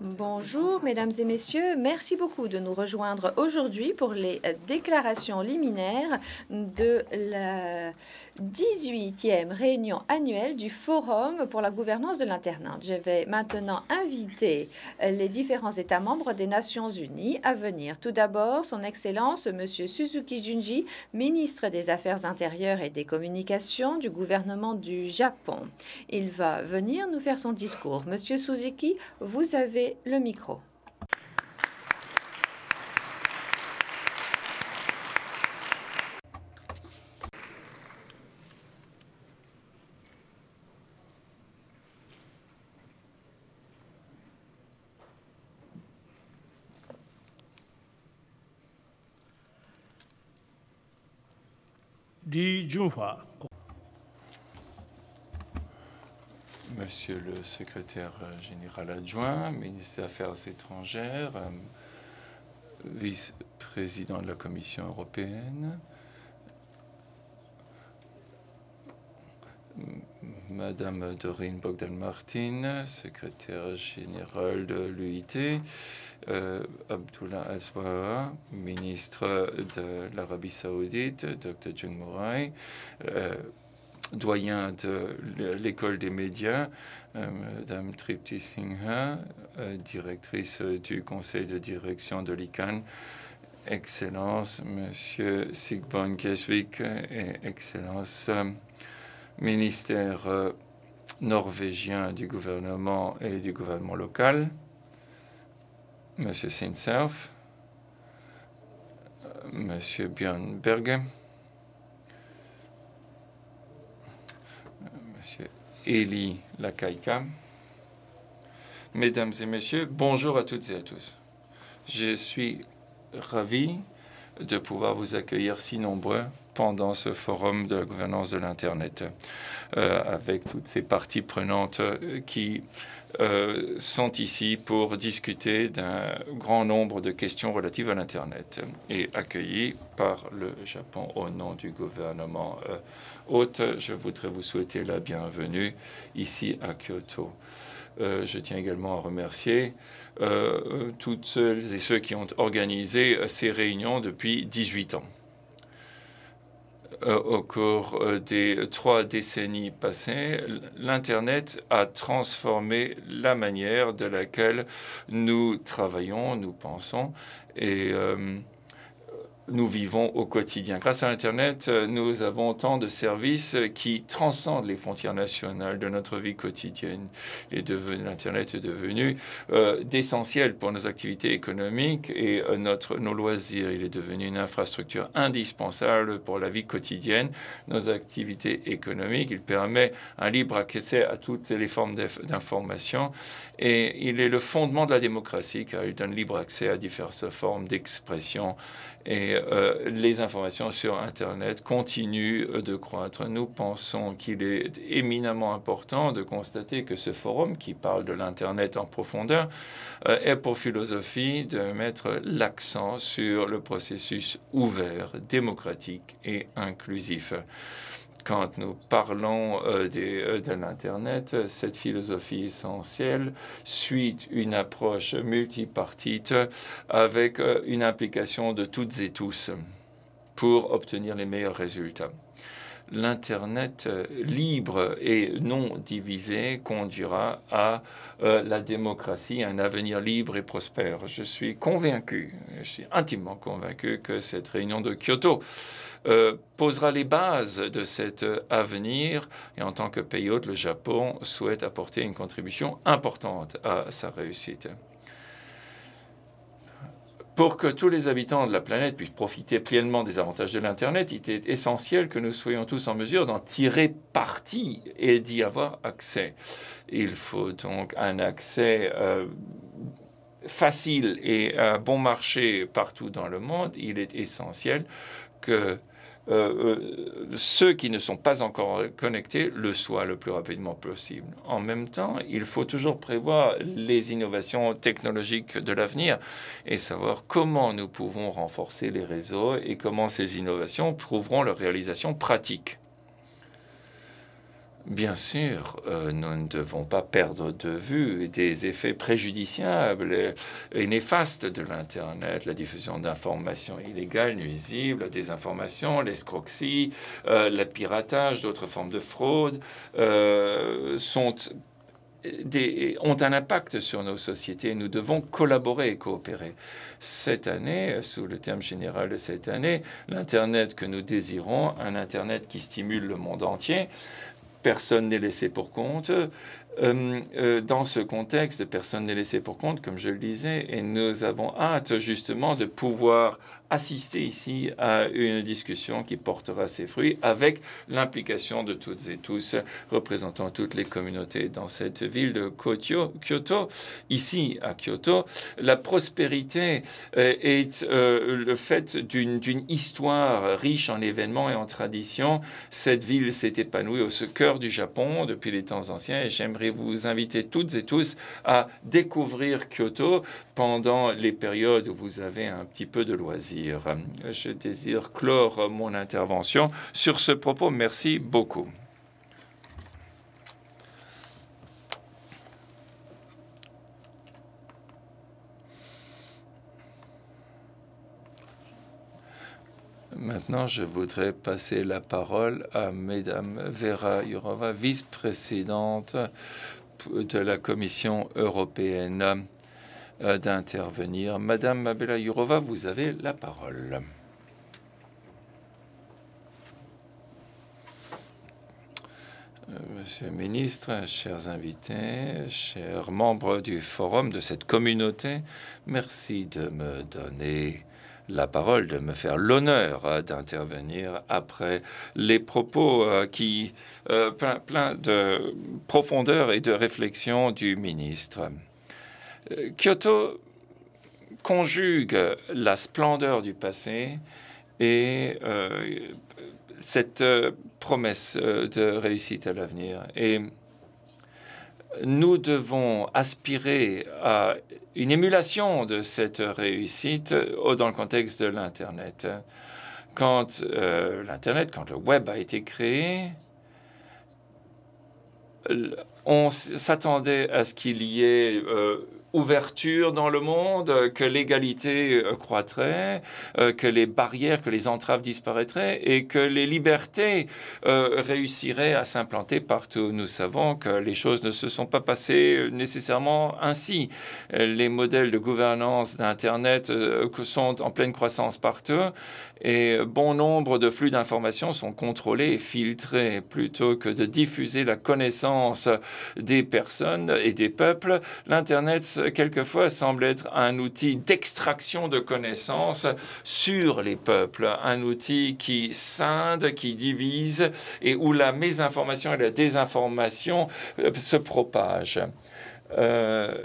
Bonjour, mesdames et messieurs. Merci beaucoup de nous rejoindre aujourd'hui pour les déclarations liminaires de la 18e réunion annuelle du Forum pour la gouvernance de l'internet. Je vais maintenant inviter les différents États membres des Nations Unies à venir. Tout d'abord, Son Excellence, Monsieur Suzuki Junji, ministre des Affaires intérieures et des communications du gouvernement du Japon. Il va venir nous faire son discours. Monsieur Suzuki, vous avez le micro. Monsieur le secrétaire euh, général adjoint, ministre des Affaires étrangères, euh, vice-président de la Commission européenne, Madame Dorine Bogdan-Martin, secrétaire générale de l'UIT, euh, Abdullah Azwara, ministre de l'Arabie saoudite, Dr. Jung Murai, euh, doyen de l'école des médias, euh, Madame Tripti Singha, directrice du conseil de direction de l'ICANN, Excellence, Monsieur Sigbon Keswick et Excellence ministère euh, norvégien du gouvernement et du gouvernement local, M. Simserf, euh, M. Björn Berge, euh, M. Eli Lakaika. Mesdames et messieurs, bonjour à toutes et à tous. Je suis ravi de pouvoir vous accueillir si nombreux pendant ce forum de la gouvernance de l'Internet, euh, avec toutes ces parties prenantes euh, qui euh, sont ici pour discuter d'un grand nombre de questions relatives à l'Internet et accueillis par le Japon au nom du gouvernement hôte. Je voudrais vous souhaiter la bienvenue ici à Kyoto. je tiens également à remercier toutes celles et ceux qui ont organisé ces réunions depuis 18 ans. Euh, au cours euh, des trois décennies passées, l'Internet a transformé la manière de laquelle nous travaillons, nous pensons et euh, nous vivons au quotidien. Grâce à l'Internet, euh, nous avons tant de services euh, qui transcendent les frontières nationales de notre vie quotidienne. L'Internet est devenu euh, d'essentiel pour nos activités économiques et notre, nos loisirs. Il est devenu une infrastructure indispensable pour la vie quotidienne, nos activités économiques. Il permet un libre accès à toutes les formes d'information et il est le fondement de la démocratie car il donne libre accès à diverses formes d'expression et euh, les informations sur Internet continuent de croître. Nous pensons qu'il est éminemment important de constater que ce forum qui parle de l'Internet en profondeur euh, est pour philosophie de mettre l'accent sur le processus ouvert, démocratique et inclusif quand nous parlons euh, des, euh, de l'Internet, euh, cette philosophie essentielle suit une approche multipartite avec une implication de toutes et tous pour obtenir les meilleurs résultats l'Internet libre et non divisé conduira à la démocratie, à un avenir libre et prospère. Je suis convaincu, je suis intimement convaincu que cette réunion de Kyoto euh, posera les bases de cet euh, avenir. Et en tant que pays hôte, le Japon souhaite apporter une contribution importante à sa réussite. Pour que tous les habitants de la planète puissent profiter pleinement des avantages de l'Internet, il est essentiel que nous soyons tous en mesure d'en tirer parti et d'y avoir accès. Il faut donc un accès euh, facile et un bon marché partout dans le monde. Il est essentiel que euh, euh, ceux qui ne sont pas encore connectés le soient le plus rapidement possible. En même temps, il faut toujours prévoir les innovations technologiques de l'avenir et savoir comment nous pouvons renforcer les réseaux et comment ces innovations trouveront leur réalisation pratique. Bien sûr, euh, nous ne devons pas perdre de vue des effets préjudiciables et, néfastes de l'Internet, la diffusion d'informations illégales, nuisibles, la désinformation, l'escroquerie, euh, le piratage, d'autres formes de fraude, euh, ont un impact sur nos sociétés. Nous devons collaborer et coopérer. Cette année, sous le terme général de cette année, l'Internet que nous désirons, un Internet qui stimule le monde entier, personne n'est laissé pour compte. Euh, euh, dans ce contexte, personne n'est laissé pour compte, comme je le disais, et nous avons hâte justement de pouvoir assister ici à une discussion qui portera ses fruits avec l'implication de toutes et tous représentant toutes les communautés dans cette ville de Kyoto. Ici, à Kyoto, la prospérité euh, est euh, le fait d'une histoire riche en événements et en traditions. Cette ville s'est épanouie au cœur du Japon depuis les temps anciens et j'aimerais vous inviter toutes et tous à découvrir Kyoto pendant les périodes où vous avez un petit peu de loisirs je désire clore mon intervention sur ce propos. Merci beaucoup. Maintenant, je voudrais passer la parole à Mme Vera Jourova, vice-présidente de la Commission européenne. Euh, d'intervenir. Madame Abela Jourova, vous avez la parole. Euh, Monsieur le ministre, chers invités, chers membres du forum de cette communauté, merci de me donner la parole, de me faire l'honneur euh, d'intervenir après les propos qui plein de profondeur et de réflexion du ministre. Kyoto conjugue la splendeur du passé et euh, cette euh, promesse euh, de réussite à l'avenir. Et nous devons aspirer à une émulation de cette réussite dans le contexte de l'Internet. Quand l'Internet, quand le web a été créé, on s'attendait à ce qu'il y ait ouverture dans le monde, euh, que l'égalité euh, croîtrait, euh, que les barrières, que les entraves disparaîtraient et que les libertés réussiraient à s'implanter partout. Nous savons que les choses ne se sont pas passées nécessairement ainsi. Les modèles de gouvernance d'Internet sont en pleine croissance partout et bon nombre de flux d'informations sont contrôlés et filtrés plutôt que de diffuser la connaissance des personnes et des peuples. L'Internet quelquefois semble être un outil d'extraction de connaissances sur les peuples, un outil qui scinde, qui divise et où la mésinformation et la désinformation euh, se propagent. Euh,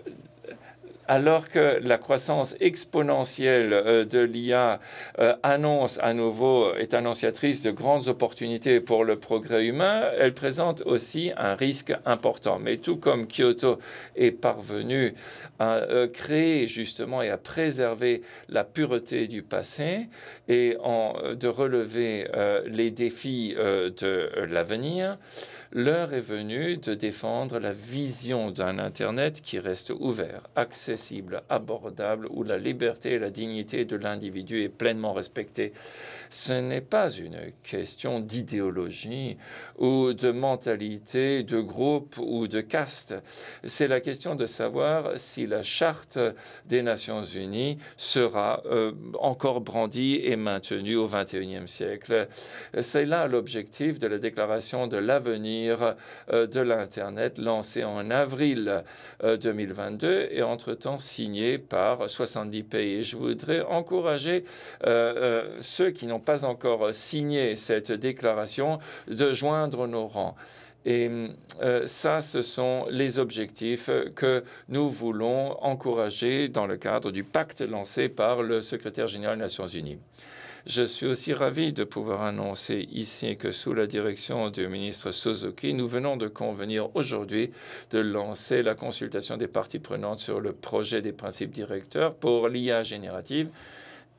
alors que la croissance exponentielle euh, de l'IA euh, annonce à nouveau, est annonciatrice de grandes opportunités pour le progrès humain, elle présente aussi un risque important. Mais tout comme Kyoto est parvenu à euh, créer justement et à préserver la pureté du passé et en, de relever les défis de l'avenir, l'heure est venue de défendre la vision d'un Internet qui reste ouvert, accessible abordable, où la liberté et la dignité de l'individu est pleinement respectée. Ce n'est pas une question d'idéologie ou de mentalité, de groupe ou de caste. C'est la question de savoir si la charte des Nations Unies sera euh, encore brandie et maintenue au XXIe siècle. C'est là l'objectif de la déclaration de l'avenir euh, de l'Internet lancée en avril 2022 euh, et entre-temps signé par 70 pays. Et je voudrais encourager euh, euh, ceux qui n'ont pas encore signé cette déclaration de joindre nos rangs. Et euh, ça, ce sont les objectifs que nous voulons encourager dans le cadre du pacte lancé par le secrétaire général des Nations Unies. Je suis aussi ravi de pouvoir annoncer ici que sous la direction du ministre Suzuki, nous venons de convenir aujourd'hui de lancer la consultation des parties prenantes sur le projet des principes directeurs pour l'IA générative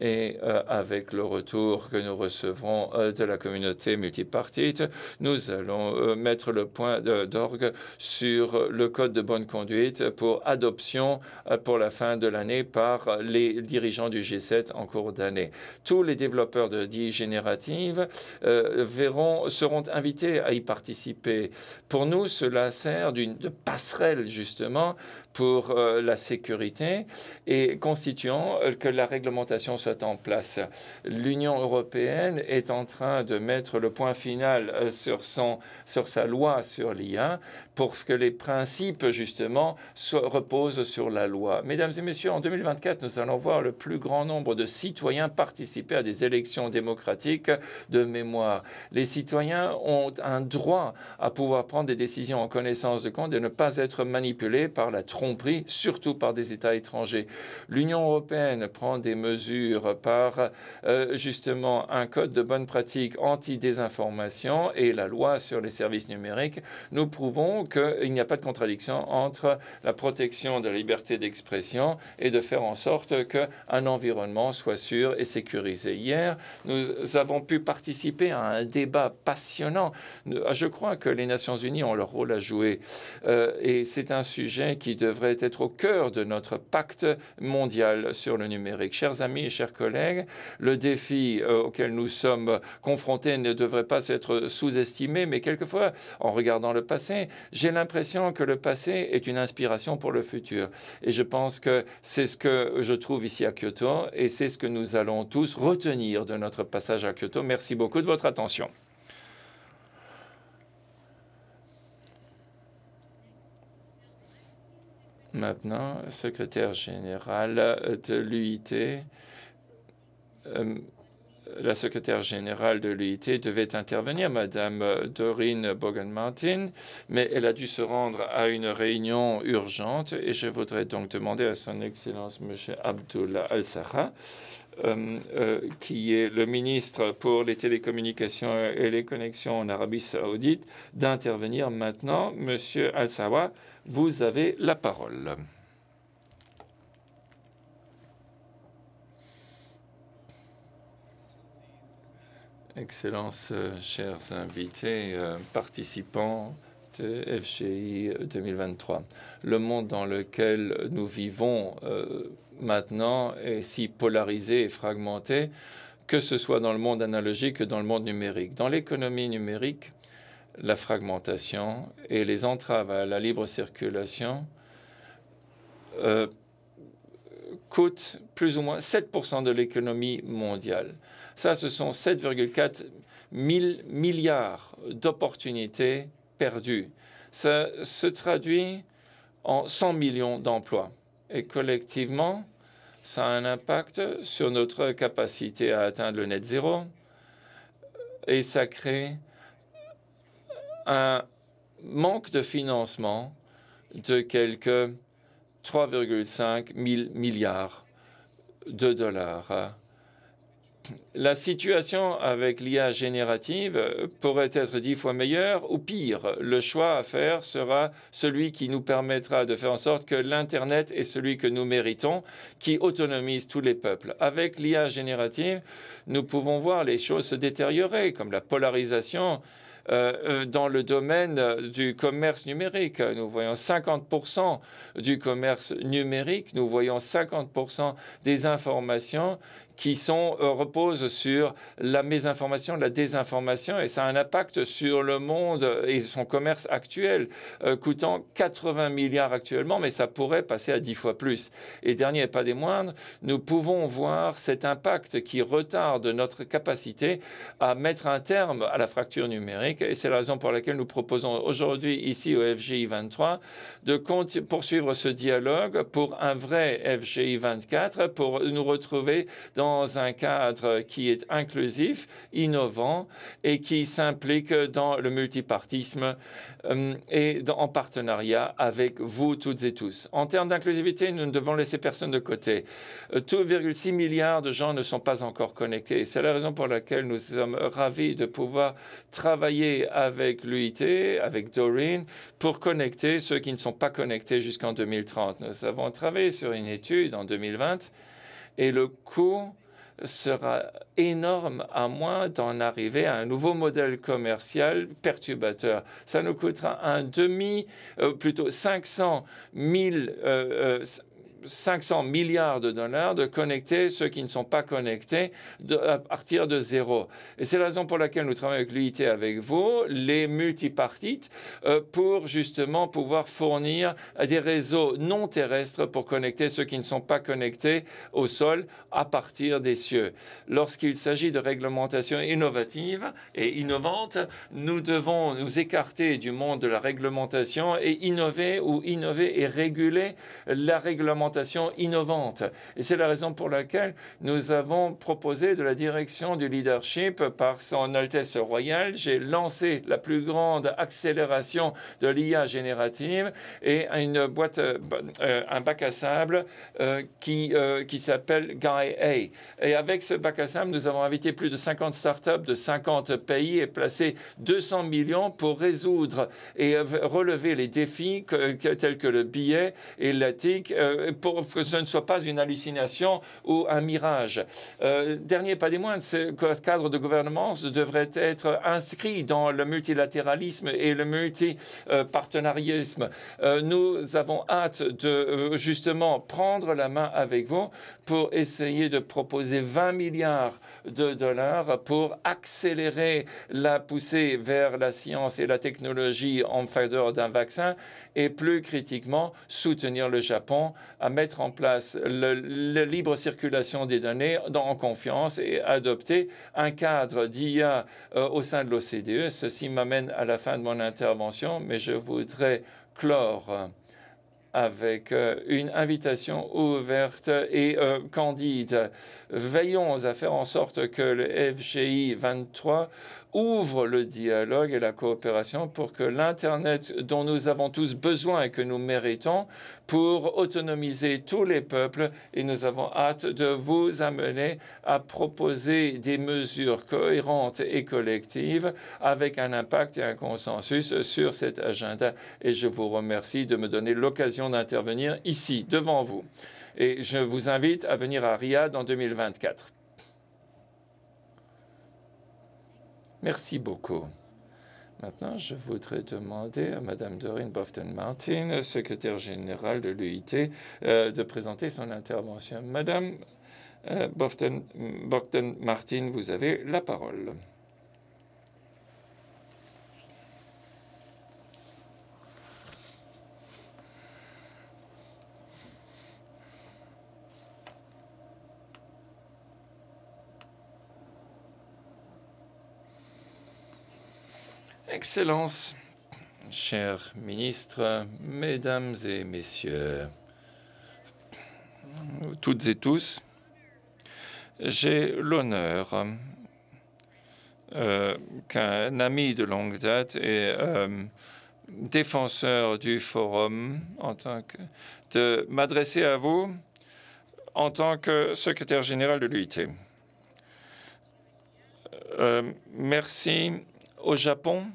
et euh, avec le retour que nous recevrons euh, de la communauté multipartite, nous allons euh, mettre le point d'orgue sur le code de bonne conduite pour adoption pour la fin de l'année par les dirigeants du G7 en cours d'année. Tous les développeurs de DI générative verront, seront invités à y participer. Pour nous, cela sert d'une passerelle justement pour euh, la sécurité et constituant euh, que la réglementation soit en place. L'Union européenne est en train de mettre le point final euh, sur, son, sur sa loi sur l'IA pour que les principes, justement, soient, reposent sur la loi. Mesdames et messieurs, en 2024, nous allons voir le plus grand nombre de citoyens participer à des élections démocratiques de mémoire. Les citoyens ont un droit à pouvoir prendre des décisions en connaissance de compte et ne pas être manipulés par la tromperie, surtout par des États étrangers. L'Union européenne prend des mesures par euh, justement un code de bonne pratique anti-désinformation et la loi sur les services numériques. Nous prouvons qu'il n'y a pas de contradiction entre la protection de la liberté d'expression et de faire en sorte qu'un environnement soit sûr et sécurisé. Hier, nous avons pu participer à un débat passionnant. Je crois que les Nations Unies ont leur rôle à jouer euh, et c'est un sujet qui devrait être au cœur de notre pacte mondial sur le numérique. Chers amis et chers collègues, le défi euh, auquel nous sommes confrontés ne devrait pas être sous-estimé, mais quelquefois, en regardant le passé, j'ai l'impression que le passé est une inspiration pour le futur. Et je pense que c'est ce que je trouve ici à Kyoto et c'est ce que nous allons tous retenir de notre passage à Kyoto. Merci beaucoup de votre attention. Maintenant, secrétaire général de l'UIT, euh, la secrétaire générale de l'UIT devait intervenir, Madame Dorine Bogan-Martin, mais elle a dû se rendre à une réunion urgente et je voudrais donc demander à son Excellence M. Abdullah Al-Sahra, euh, euh, qui est le ministre pour les télécommunications et les connexions en Arabie saoudite, d'intervenir maintenant. Monsieur Al-Sawa, vous avez la parole. Excellences, euh, chers invités, euh, participants de FGI 2023. Le monde dans lequel nous vivons euh, maintenant est si polarisé et fragmenté, que ce soit dans le monde analogique que dans le monde numérique. Dans l'économie numérique, la fragmentation et les entraves à la libre circulation coûtent plus ou moins 7% de l'économie mondiale. Ça, ce sont 7,4 milliards d'opportunités perdues. Ça se traduit en 100 millions d'emplois. Et collectivement, ça a un impact sur notre capacité à atteindre le net zéro et ça crée un manque de financement de quelques 3,5 milliards de dollars la situation avec l'IA générative pourrait être dix fois meilleure ou pire. Le choix à faire sera celui qui nous permettra de faire en sorte que l'Internet est celui que nous méritons, qui autonomise tous les peuples. Avec l'IA générative, nous pouvons voir les choses se détériorer, comme la polarisation. Euh, euh, dans le domaine du commerce numérique. Nous voyons 50% du commerce numérique, nous voyons 50% des informations qui sont, euh, reposent sur la mésinformation, la désinformation, et ça a un impact sur le monde et son commerce actuel, euh, coûtant 80 milliards actuellement, mais ça pourrait passer à 10 fois plus. Et dernier et pas des moindres, nous pouvons voir cet impact qui retarde notre capacité à mettre un terme à la fracture numérique, et c'est la raison pour laquelle nous proposons aujourd'hui, ici au FGI 23, de poursuivre ce dialogue pour un vrai FGI 24, pour nous retrouver dans un cadre qui est inclusif, innovant et qui s'implique dans le multipartisme euh, et en partenariat avec vous toutes et tous. En termes d'inclusivité, nous ne devons laisser personne de côté. 2,6 euh, milliards de gens ne sont pas encore connectés. C'est la raison pour laquelle nous sommes ravis de pouvoir travailler avec l'UIT, avec Doreen, pour connecter ceux qui ne sont pas connectés jusqu'en 2030. Nous avons travaillé sur une étude en 2020 et le coût sera énorme à moins d'en arriver à un nouveau modèle commercial perturbateur. Ça nous coûtera un demi, euh, plutôt 500 000, 500 milliards de dollars de connecter ceux qui ne sont pas connectés de, à partir de zéro. Et c'est la raison pour laquelle nous travaillons avec l'UIT, avec vous, les multipartites, euh, pour justement pouvoir fournir des réseaux non terrestres pour connecter ceux qui ne sont pas connectés au sol à partir des cieux. Lorsqu'il s'agit de réglementation innovative et innovante, nous devons nous écarter du monde de la réglementation et innover ou innover et réguler la réglementation innovante. Et c'est la raison pour laquelle nous avons proposé de la direction du leadership par son Altesse Royale. J'ai lancé la plus grande accélération de l'IA générative et une boîte, euh, un bac à sable euh, qui, euh, qui s'appelle Guy A. Et avec ce bac à sable, nous avons invité plus de 50 startups de 50 pays et placé 200 millions pour résoudre et relever les défis tels que le billet et l'éthique pour que ce ne soit pas une hallucination ou un mirage. Euh, dernier pas des moindres, ce cadre de gouvernance devrait être inscrit dans le multilatéralisme et le multipartenariisme. Euh, nous avons hâte de euh, justement prendre la main avec vous pour essayer de proposer 20 milliards de dollars pour accélérer la poussée vers la science et la technologie en faveur d'un vaccin et plus critiquement soutenir le Japon à mettre en place la libre circulation des données dans, en confiance et adopter un cadre d'IA euh, au sein de l'OCDE. Ceci m'amène à la fin de mon intervention, mais je voudrais clore euh, avec euh, une invitation ouverte et candide. Veillons à faire en sorte que le FGI 23 ouvre le dialogue et la coopération pour que l'Internet dont nous avons tous besoin et que nous méritons pour autonomiser tous les peuples. Et nous avons hâte de vous amener à proposer des mesures cohérentes et collectives avec un impact et un consensus sur cet agenda. Et je vous remercie de me donner l'occasion d'intervenir ici, devant vous. Et je vous invite à venir à Riyad en 2024. Merci beaucoup. Maintenant, je voudrais demander à Madame Doreen Bofton-Martin, secrétaire générale de l'UIT, euh, de présenter son intervention. Madame euh, Bofton-Martin, vous avez la parole. Excellences, chers ministres, mesdames et messieurs, toutes et tous, j'ai l'honneur euh, qu'un ami de longue date et euh, défenseur du forum en tant que, de m'adresser à vous en tant que secrétaire général de l'UIT. Euh, merci au Japon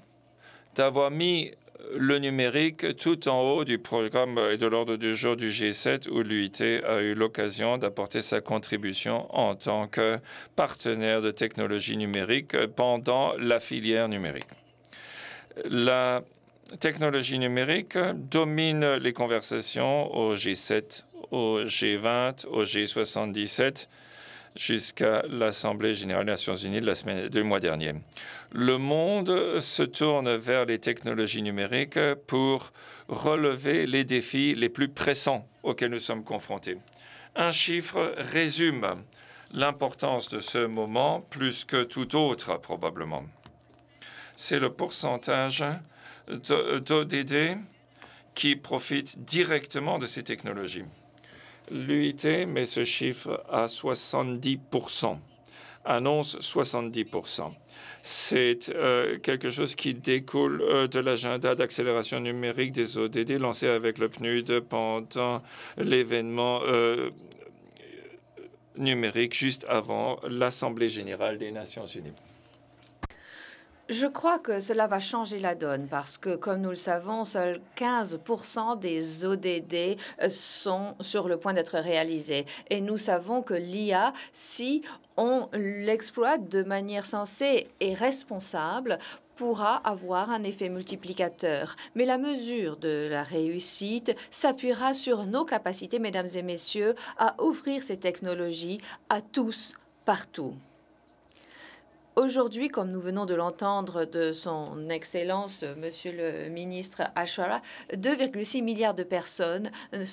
d'avoir mis le numérique tout en haut du programme et de l'ordre du jour du G7 où l'UIT a eu l'occasion d'apporter sa contribution en tant que partenaire de technologie numérique pendant la filière numérique. La technologie numérique domine les conversations au G7, au G20, au G77 jusqu'à l'Assemblée générale des Nations unies la semaine, du mois dernier. Le monde se tourne vers les technologies numériques pour relever les défis les plus pressants auxquels nous sommes confrontés. Un chiffre résume l'importance de ce moment plus que tout autre probablement. C'est le pourcentage d'ODD qui profite directement de ces technologies. L'UIT met ce chiffre à 70%, annonce 70%. C'est euh, quelque chose qui découle euh, de l'agenda d'accélération numérique des ODD lancé avec le PNUD pendant l'événement euh, numérique juste avant l'Assemblée générale des Nations unies. Je crois que cela va changer la donne parce que, comme nous le savons, seuls 15% des ODD euh, sont sur le point d'être réalisés. Et nous savons que l'IA, si on l'exploite de manière sensée et responsable, pourra avoir un effet multiplicateur. Mais la mesure de la réussite s'appuiera sur nos capacités, mesdames et messieurs, à offrir ces technologies à tous, partout. Aujourd'hui, comme nous venons de l'entendre de son Excellence, euh, Monsieur le ministre Ashwara, 2,6 milliards de personnes ne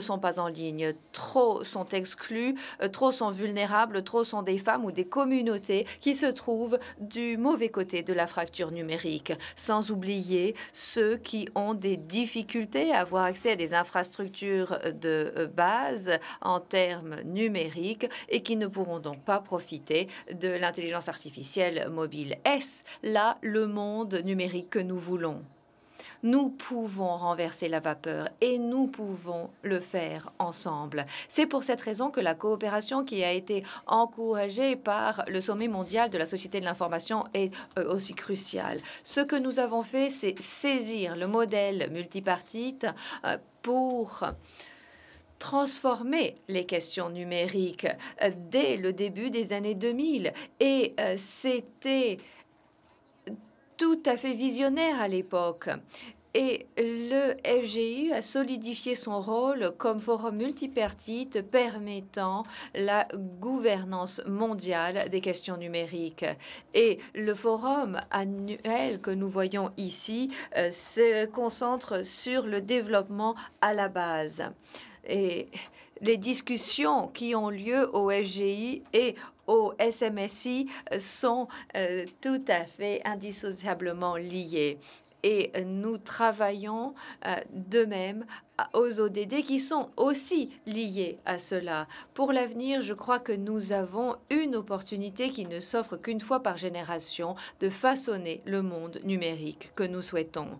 sont pas en ligne. Trop sont exclus, euh, trop sont vulnérables, trop sont des femmes ou des communautés qui se trouvent du mauvais côté de la fracture numérique. Sans oublier ceux qui ont des difficultés à avoir accès à des infrastructures de euh, base en termes numériques et qui ne pourront donc pas profiter de l'intelligence artificielle mobile. Est-ce là le monde numérique que nous voulons nous pouvons renverser la vapeur et nous pouvons le faire ensemble. C'est pour cette raison que la coopération qui a été encouragée par le sommet mondial de la société de l'information est euh, aussi cruciale. Ce que nous avons fait, c'est saisir le modèle multipartite euh, pour transformer les questions numériques euh, dès le début des années 2000. Et euh, c'était tout à fait visionnaire à l'époque. Et le FGU a solidifié son rôle comme forum multipartite permettant la gouvernance mondiale des questions numériques. Et le forum annuel que nous voyons ici euh, se concentre sur le développement à la base et les discussions qui ont lieu au FGI et au SMSI euh, sont euh, tout à fait indissociablement liées. Et euh, nous travaillons de même aux ODD qui sont aussi liés à cela. Pour l'avenir, je crois que nous avons une opportunité qui ne s'offre qu'une fois par génération de façonner le monde numérique que nous souhaitons.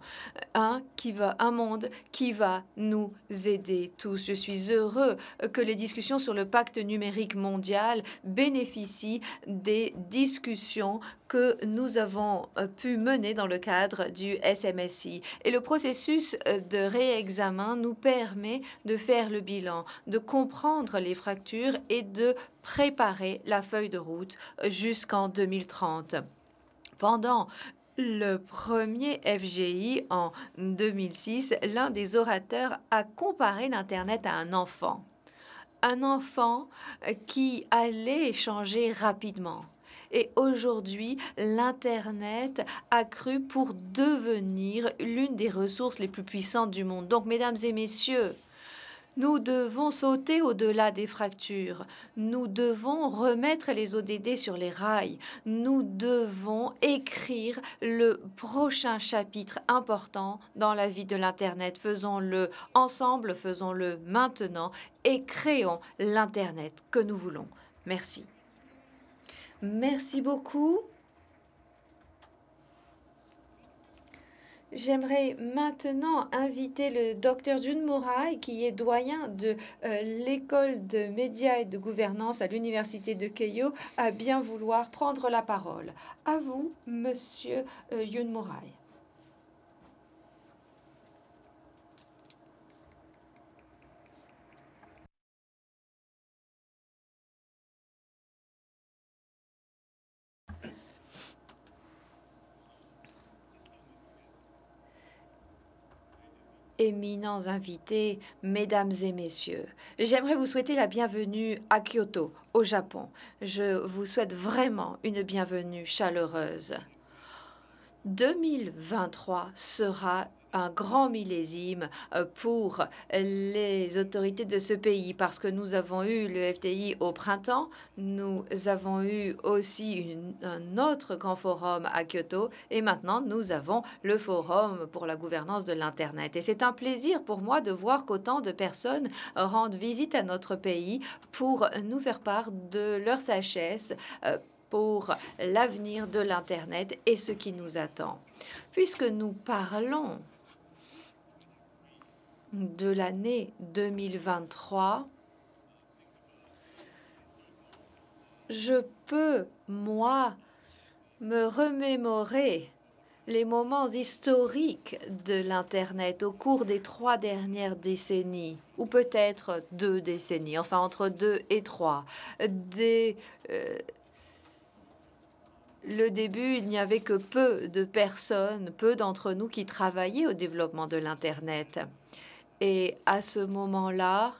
Un, qui va, un monde qui va nous aider tous. Je suis heureux que les discussions sur le pacte numérique mondial bénéficient des discussions que nous avons euh, pu mener dans le cadre du SMSI. Et le processus euh, de réexamen nous permet de faire le bilan, de comprendre les fractures et de préparer la feuille de route jusqu'en 2030. Pendant le premier FGI en 2006, l'un des orateurs a comparé l'Internet à un enfant. Un enfant qui allait changer rapidement. Et aujourd'hui, l'Internet a cru pour devenir l'une des ressources les plus puissantes du monde. Donc, mesdames et messieurs, nous devons sauter au-delà des fractures. Nous devons remettre les ODD sur les rails. Nous devons écrire le prochain chapitre important dans la vie de l'Internet. Faisons-le ensemble, faisons-le maintenant et créons l'Internet que nous voulons. Merci. Merci beaucoup. J'aimerais maintenant inviter le docteur Jun Mouraï, qui est doyen de euh, l'école de médias et de gouvernance à l'université de Keio, à bien vouloir prendre la parole. À vous, monsieur euh, Jun Mouraï. éminents invités, mesdames et messieurs. J'aimerais vous souhaiter la bienvenue à Kyoto, au Japon. Je vous souhaite vraiment une bienvenue chaleureuse. 2023 sera un grand millésime euh, pour les autorités de ce pays parce que nous avons eu le FTI au printemps, nous avons eu aussi une, un autre grand forum à Kyoto et maintenant nous avons le forum pour la gouvernance de l'Internet. Et c'est un plaisir pour moi de voir qu'autant de personnes rendent visite à notre pays pour nous faire part de leur sagesse euh, pour l'avenir de l'Internet et ce qui nous attend. Puisque nous parlons de l'année 2023, je peux, moi, me remémorer les moments historiques de l'Internet au cours des trois dernières décennies, ou peut-être deux décennies, enfin entre deux et trois. Dès euh, le début, il n'y avait que peu de personnes, peu d'entre nous qui travaillaient au développement de l'Internet. Et à ce moment-là,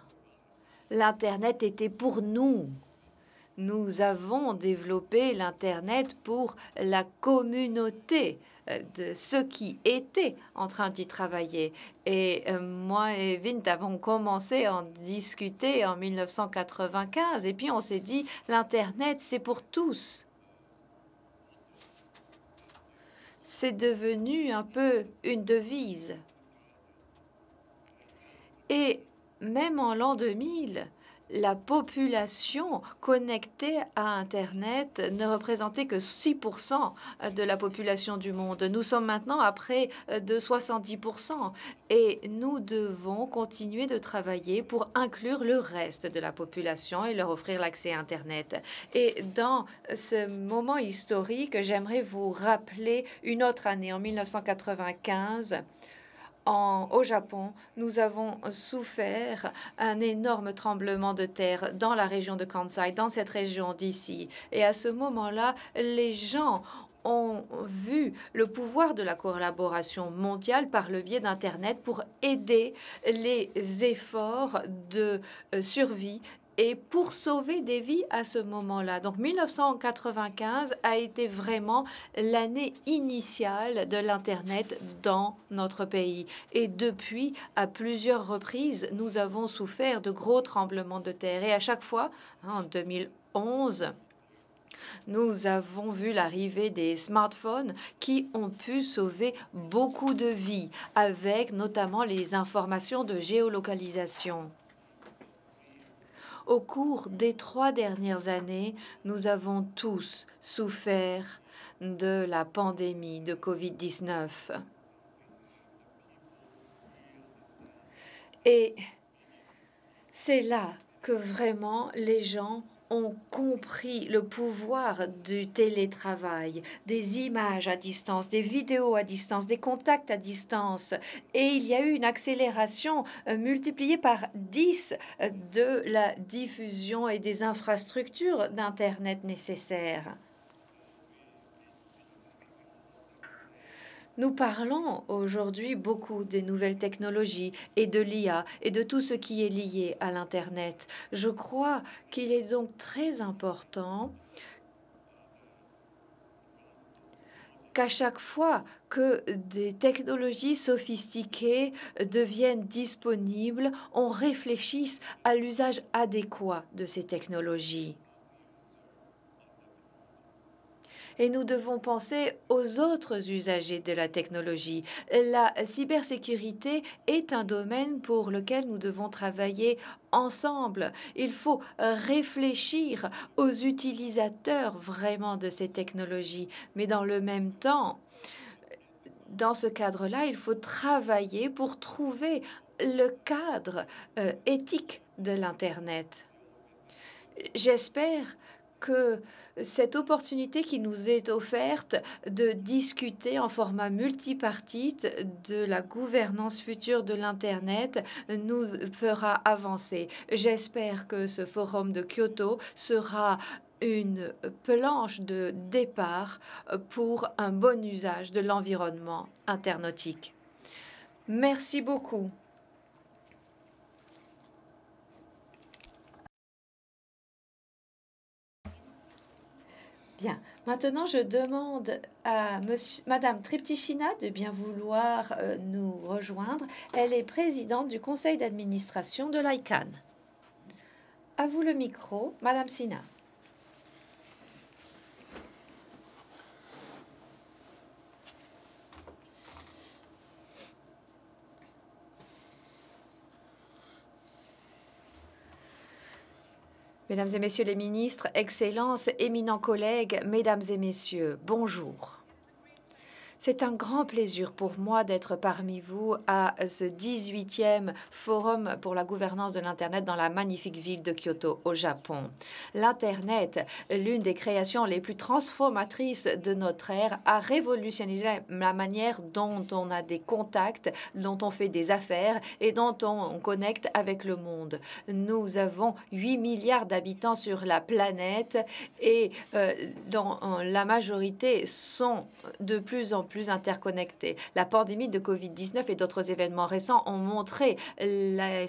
l'Internet était pour nous. Nous avons développé l'Internet pour la communauté euh, de ceux qui étaient en train d'y travailler. Et euh, moi et Vint avons commencé à en discuter en 1995. Et puis on s'est dit, l'Internet, c'est pour tous. C'est devenu un peu une devise. Et même en l'an 2000, la population connectée à Internet ne représentait que 6% de la population du monde. Nous sommes maintenant à près de 70% et nous devons continuer de travailler pour inclure le reste de la population et leur offrir l'accès à Internet. Et dans ce moment historique, j'aimerais vous rappeler une autre année, en 1995 au Japon, nous avons souffert un énorme tremblement de terre dans la région de Kansai, dans cette région d'ici. Et à ce moment-là, les gens ont vu le pouvoir de la collaboration mondiale par le biais d'Internet pour aider les efforts de euh, survie et pour sauver des vies à ce moment-là. Donc 1995 a été vraiment l'année initiale de l'Internet dans notre pays. Et depuis, à plusieurs reprises, nous avons souffert de gros tremblements de terre. Et à chaque fois, hein, en 2011, nous avons vu l'arrivée des smartphones qui ont pu sauver beaucoup de vies, avec notamment les informations de géolocalisation. Au cours des trois dernières années, nous avons tous souffert de la pandémie de Covid-19. Et c'est là que vraiment les gens ont compris le pouvoir du télétravail, des images à distance, des vidéos à distance, des contacts à distance. Et il y a eu une accélération euh, multipliée par 10 euh, de la diffusion et des infrastructures d'Internet nécessaires. Nous parlons aujourd'hui beaucoup des nouvelles technologies et de l'IA et de tout ce qui est lié à l'Internet. Je crois qu'il est donc très important qu'à chaque fois que des technologies sophistiquées deviennent disponibles, on réfléchisse à l'usage adéquat de ces technologies. et nous devons penser aux autres usagers de la technologie. La cybersécurité est un domaine pour lequel nous devons travailler ensemble. Il faut réfléchir aux utilisateurs vraiment de ces technologies, mais dans le même temps, dans ce cadre-là, il faut travailler pour trouver le cadre euh, éthique de l'Internet. J'espère que cette opportunité qui nous est offerte de discuter en format multipartite de la gouvernance future de l'Internet nous fera avancer. J'espère que ce forum de Kyoto sera une planche de départ pour un bon usage de l'environnement internautique. Merci beaucoup. Maintenant, je demande à monsieur, Madame Triptichina de bien vouloir euh, nous rejoindre. Elle est présidente du conseil d'administration de l'ICANN. À vous le micro, Madame Sina. Mesdames et Messieurs les ministres, Excellences, éminents collègues, Mesdames et Messieurs, bonjour. C'est un grand plaisir pour moi d'être parmi vous à ce 18e forum pour la gouvernance de l'Internet dans la magnifique ville de Kyoto au Japon. L'Internet, l'une des créations les plus transformatrices de notre ère, a révolutionné la manière dont on a des contacts, dont on fait des affaires et dont on connecte avec le monde. Nous avons 8 milliards d'habitants sur la planète et euh, dans euh, la majorité sont de plus en plus plus interconnectés. La pandémie de Covid-19 et d'autres événements récents ont montré la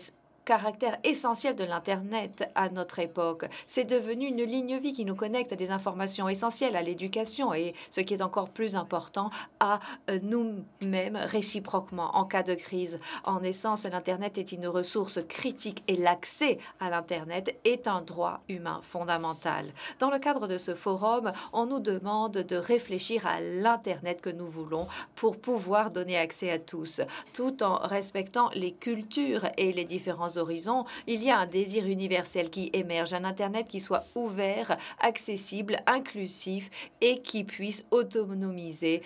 caractère essentiel de l'Internet à notre époque. C'est devenu une ligne vie qui nous connecte à des informations essentielles, à l'éducation et, ce qui est encore plus important, à euh, nous-mêmes réciproquement en cas de crise. En essence, l'Internet est une ressource critique et l'accès à l'Internet est un droit humain fondamental. Dans le cadre de ce forum, on nous demande de réfléchir à l'Internet que nous voulons pour pouvoir donner accès à tous, tout en respectant les cultures et les différences horizons, il y a un désir universel qui émerge, un Internet qui soit ouvert, accessible, inclusif et qui puisse autonomiser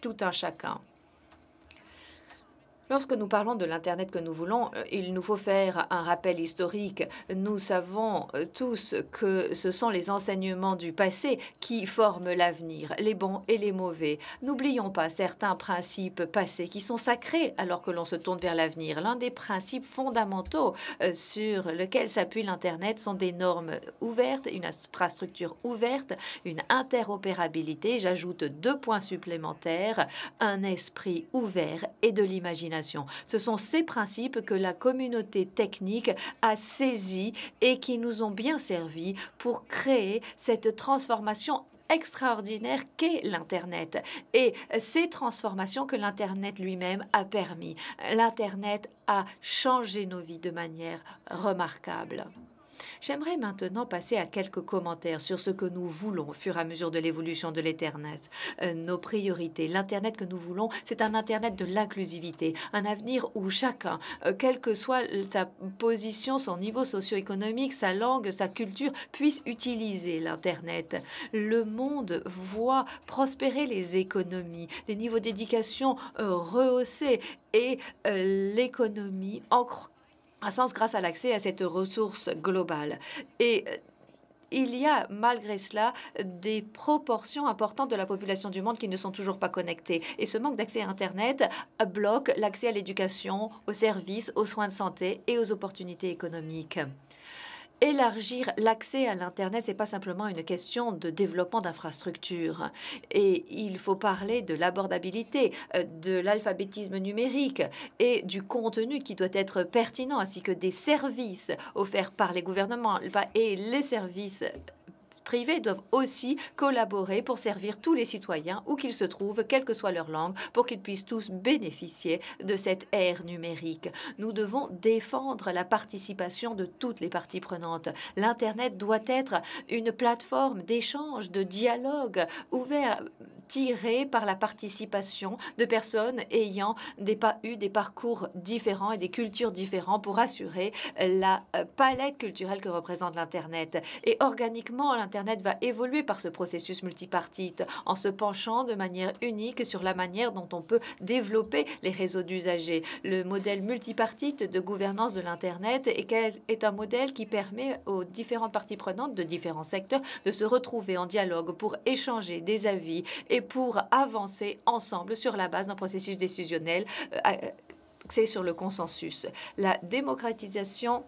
tout un chacun. Lorsque nous parlons de l'Internet que nous voulons, euh, il nous faut faire un rappel historique. Nous savons euh, tous que ce sont les enseignements du passé qui forment l'avenir, les bons et les mauvais. N'oublions pas certains principes passés qui sont sacrés alors que l'on se tourne vers l'avenir. L'un des principes fondamentaux euh, sur lequel s'appuie l'Internet sont des normes ouvertes, une infrastructure ouverte, une interopérabilité. J'ajoute deux points supplémentaires, un esprit ouvert et de l'imagination ce sont ces principes que la communauté technique a saisis et qui nous ont bien servi pour créer cette transformation extraordinaire qu'est l'Internet et ces transformations que l'Internet lui-même a permis. L'Internet a changé nos vies de manière remarquable. J'aimerais maintenant passer à quelques commentaires sur ce que nous voulons au fur et à mesure de l'évolution de l'Internet. Euh, nos priorités, l'Internet que nous voulons, c'est un Internet de l'inclusivité, un avenir où chacun, euh, quelle que soit sa position, son niveau socio-économique, sa langue, sa culture, puisse utiliser l'Internet. Le monde voit prospérer les économies, les niveaux d'éducation euh, rehaussés et l'économie en un sens grâce à l'accès à cette ressource globale. Et euh, il y a malgré cela des proportions importantes de la population du monde qui ne sont toujours pas connectées. Et ce manque d'accès à Internet bloque l'accès à l'éducation, aux services, aux soins de santé et aux opportunités économiques élargir l'accès à l'Internet, n'est pas simplement une question de développement d'infrastructures. Et il faut parler de l'abordabilité, euh, de l'alphabétisme numérique et du contenu qui doit être pertinent, ainsi que des services offerts par les gouvernements et les services privés doivent aussi collaborer pour servir tous les citoyens où qu'ils se trouvent, quelle que soit leur langue, pour qu'ils puissent tous bénéficier de cette ère numérique. Nous devons défendre la participation de toutes les parties prenantes. L'Internet doit être une plateforme d'échange, de dialogue ouvert tiré par la participation de personnes ayant des pas eu des parcours différents et des cultures différentes pour assurer la euh, palette culturelle que représente l'Internet. Et organiquement, l'Internet va évoluer par ce processus multipartite en se penchant de manière unique sur la manière dont on peut développer les réseaux d'usagers. Le modèle multipartite de gouvernance de l'Internet est un modèle qui permet aux différentes parties prenantes de différents secteurs de se retrouver en dialogue pour échanger des avis et pour avancer ensemble sur la base d'un processus décisionnel euh, axé sur le consensus. La démocratisation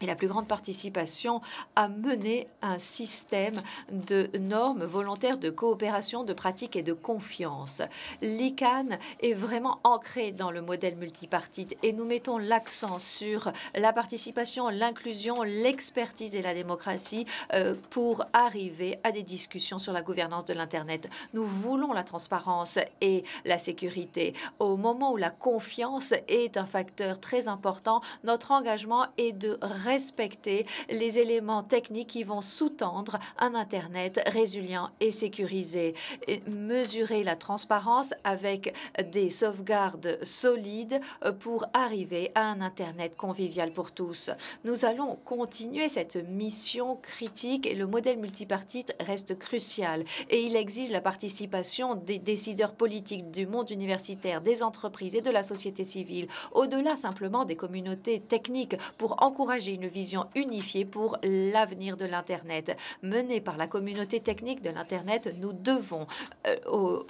et la plus grande participation a mené un système de normes volontaires de coopération, de pratique et de confiance. L'ICANN est vraiment ancré dans le modèle multipartite et nous mettons l'accent sur la participation, l'inclusion, l'expertise et la démocratie euh, pour arriver à des discussions sur la gouvernance de l'Internet. Nous voulons la transparence et la sécurité. Au moment où la confiance est un facteur très important, notre engagement est de respecter les éléments techniques qui vont sous-tendre un Internet résilient et sécurisé. Et mesurer la transparence avec des sauvegardes solides euh, pour arriver à un Internet convivial pour tous. Nous allons continuer cette mission critique et le modèle multipartite reste crucial et il exige la participation des décideurs politiques du monde universitaire, des entreprises et de la société civile, au-delà simplement des communautés techniques pour encourager une vision unifiée pour l'avenir de l'Internet. Menée par la communauté technique de l'Internet, nous devons, euh, au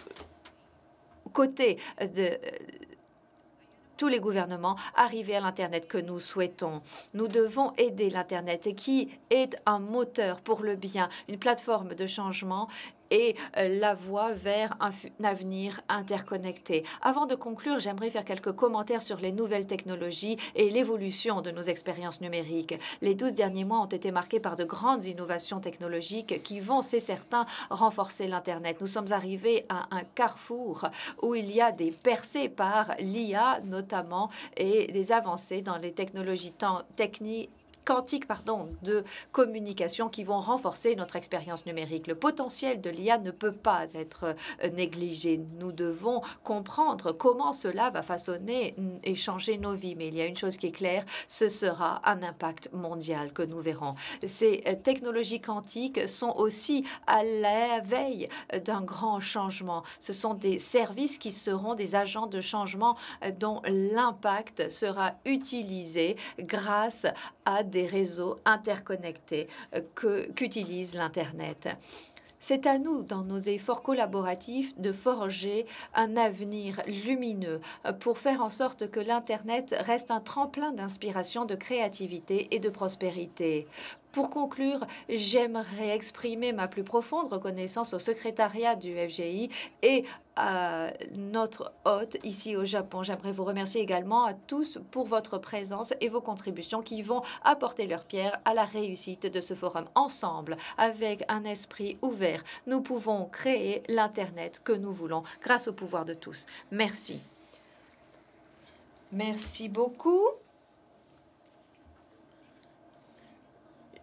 aux côtés de euh, tous les gouvernements arriver à l'Internet que nous souhaitons. Nous devons aider l'Internet qui est un moteur pour le bien, une plateforme de changement et euh, la voie vers un, avenir interconnecté. Avant de conclure, j'aimerais faire quelques commentaires sur les nouvelles technologies et l'évolution de nos expériences numériques. Les 12 derniers mois ont été marqués par de grandes innovations technologiques qui vont, c'est certain, renforcer l'Internet. Nous sommes arrivés à un carrefour où il y a des percées par l'IA notamment et des avancées dans les technologies tant techniques quantique pardon, de communication qui vont renforcer notre expérience numérique. Le potentiel de l'IA ne peut pas être euh, négligé. Nous devons comprendre comment cela va façonner mm, et changer nos vies. Mais il y a une chose qui est claire, ce sera un impact mondial que nous verrons. Ces euh, technologies quantiques sont aussi à la veille euh, d'un grand changement. Ce sont des services qui seront des agents de changement dont l'impact sera utilisé grâce à des réseaux interconnectés euh, qu'utilise l'Internet. C'est à nous, dans nos efforts collaboratifs, de forger un avenir lumineux euh, pour faire en sorte que l'Internet reste un tremplin d'inspiration, de créativité et de prospérité. Pour conclure, j'aimerais exprimer ma plus profonde reconnaissance au secrétariat du FGI et à notre hôte ici au Japon. J'aimerais vous remercier également à tous pour votre présence et vos contributions qui vont apporter leur pierre à la réussite de ce forum. Ensemble, avec un esprit ouvert, nous pouvons créer l'Internet que nous voulons grâce au pouvoir de tous. Merci. Merci beaucoup.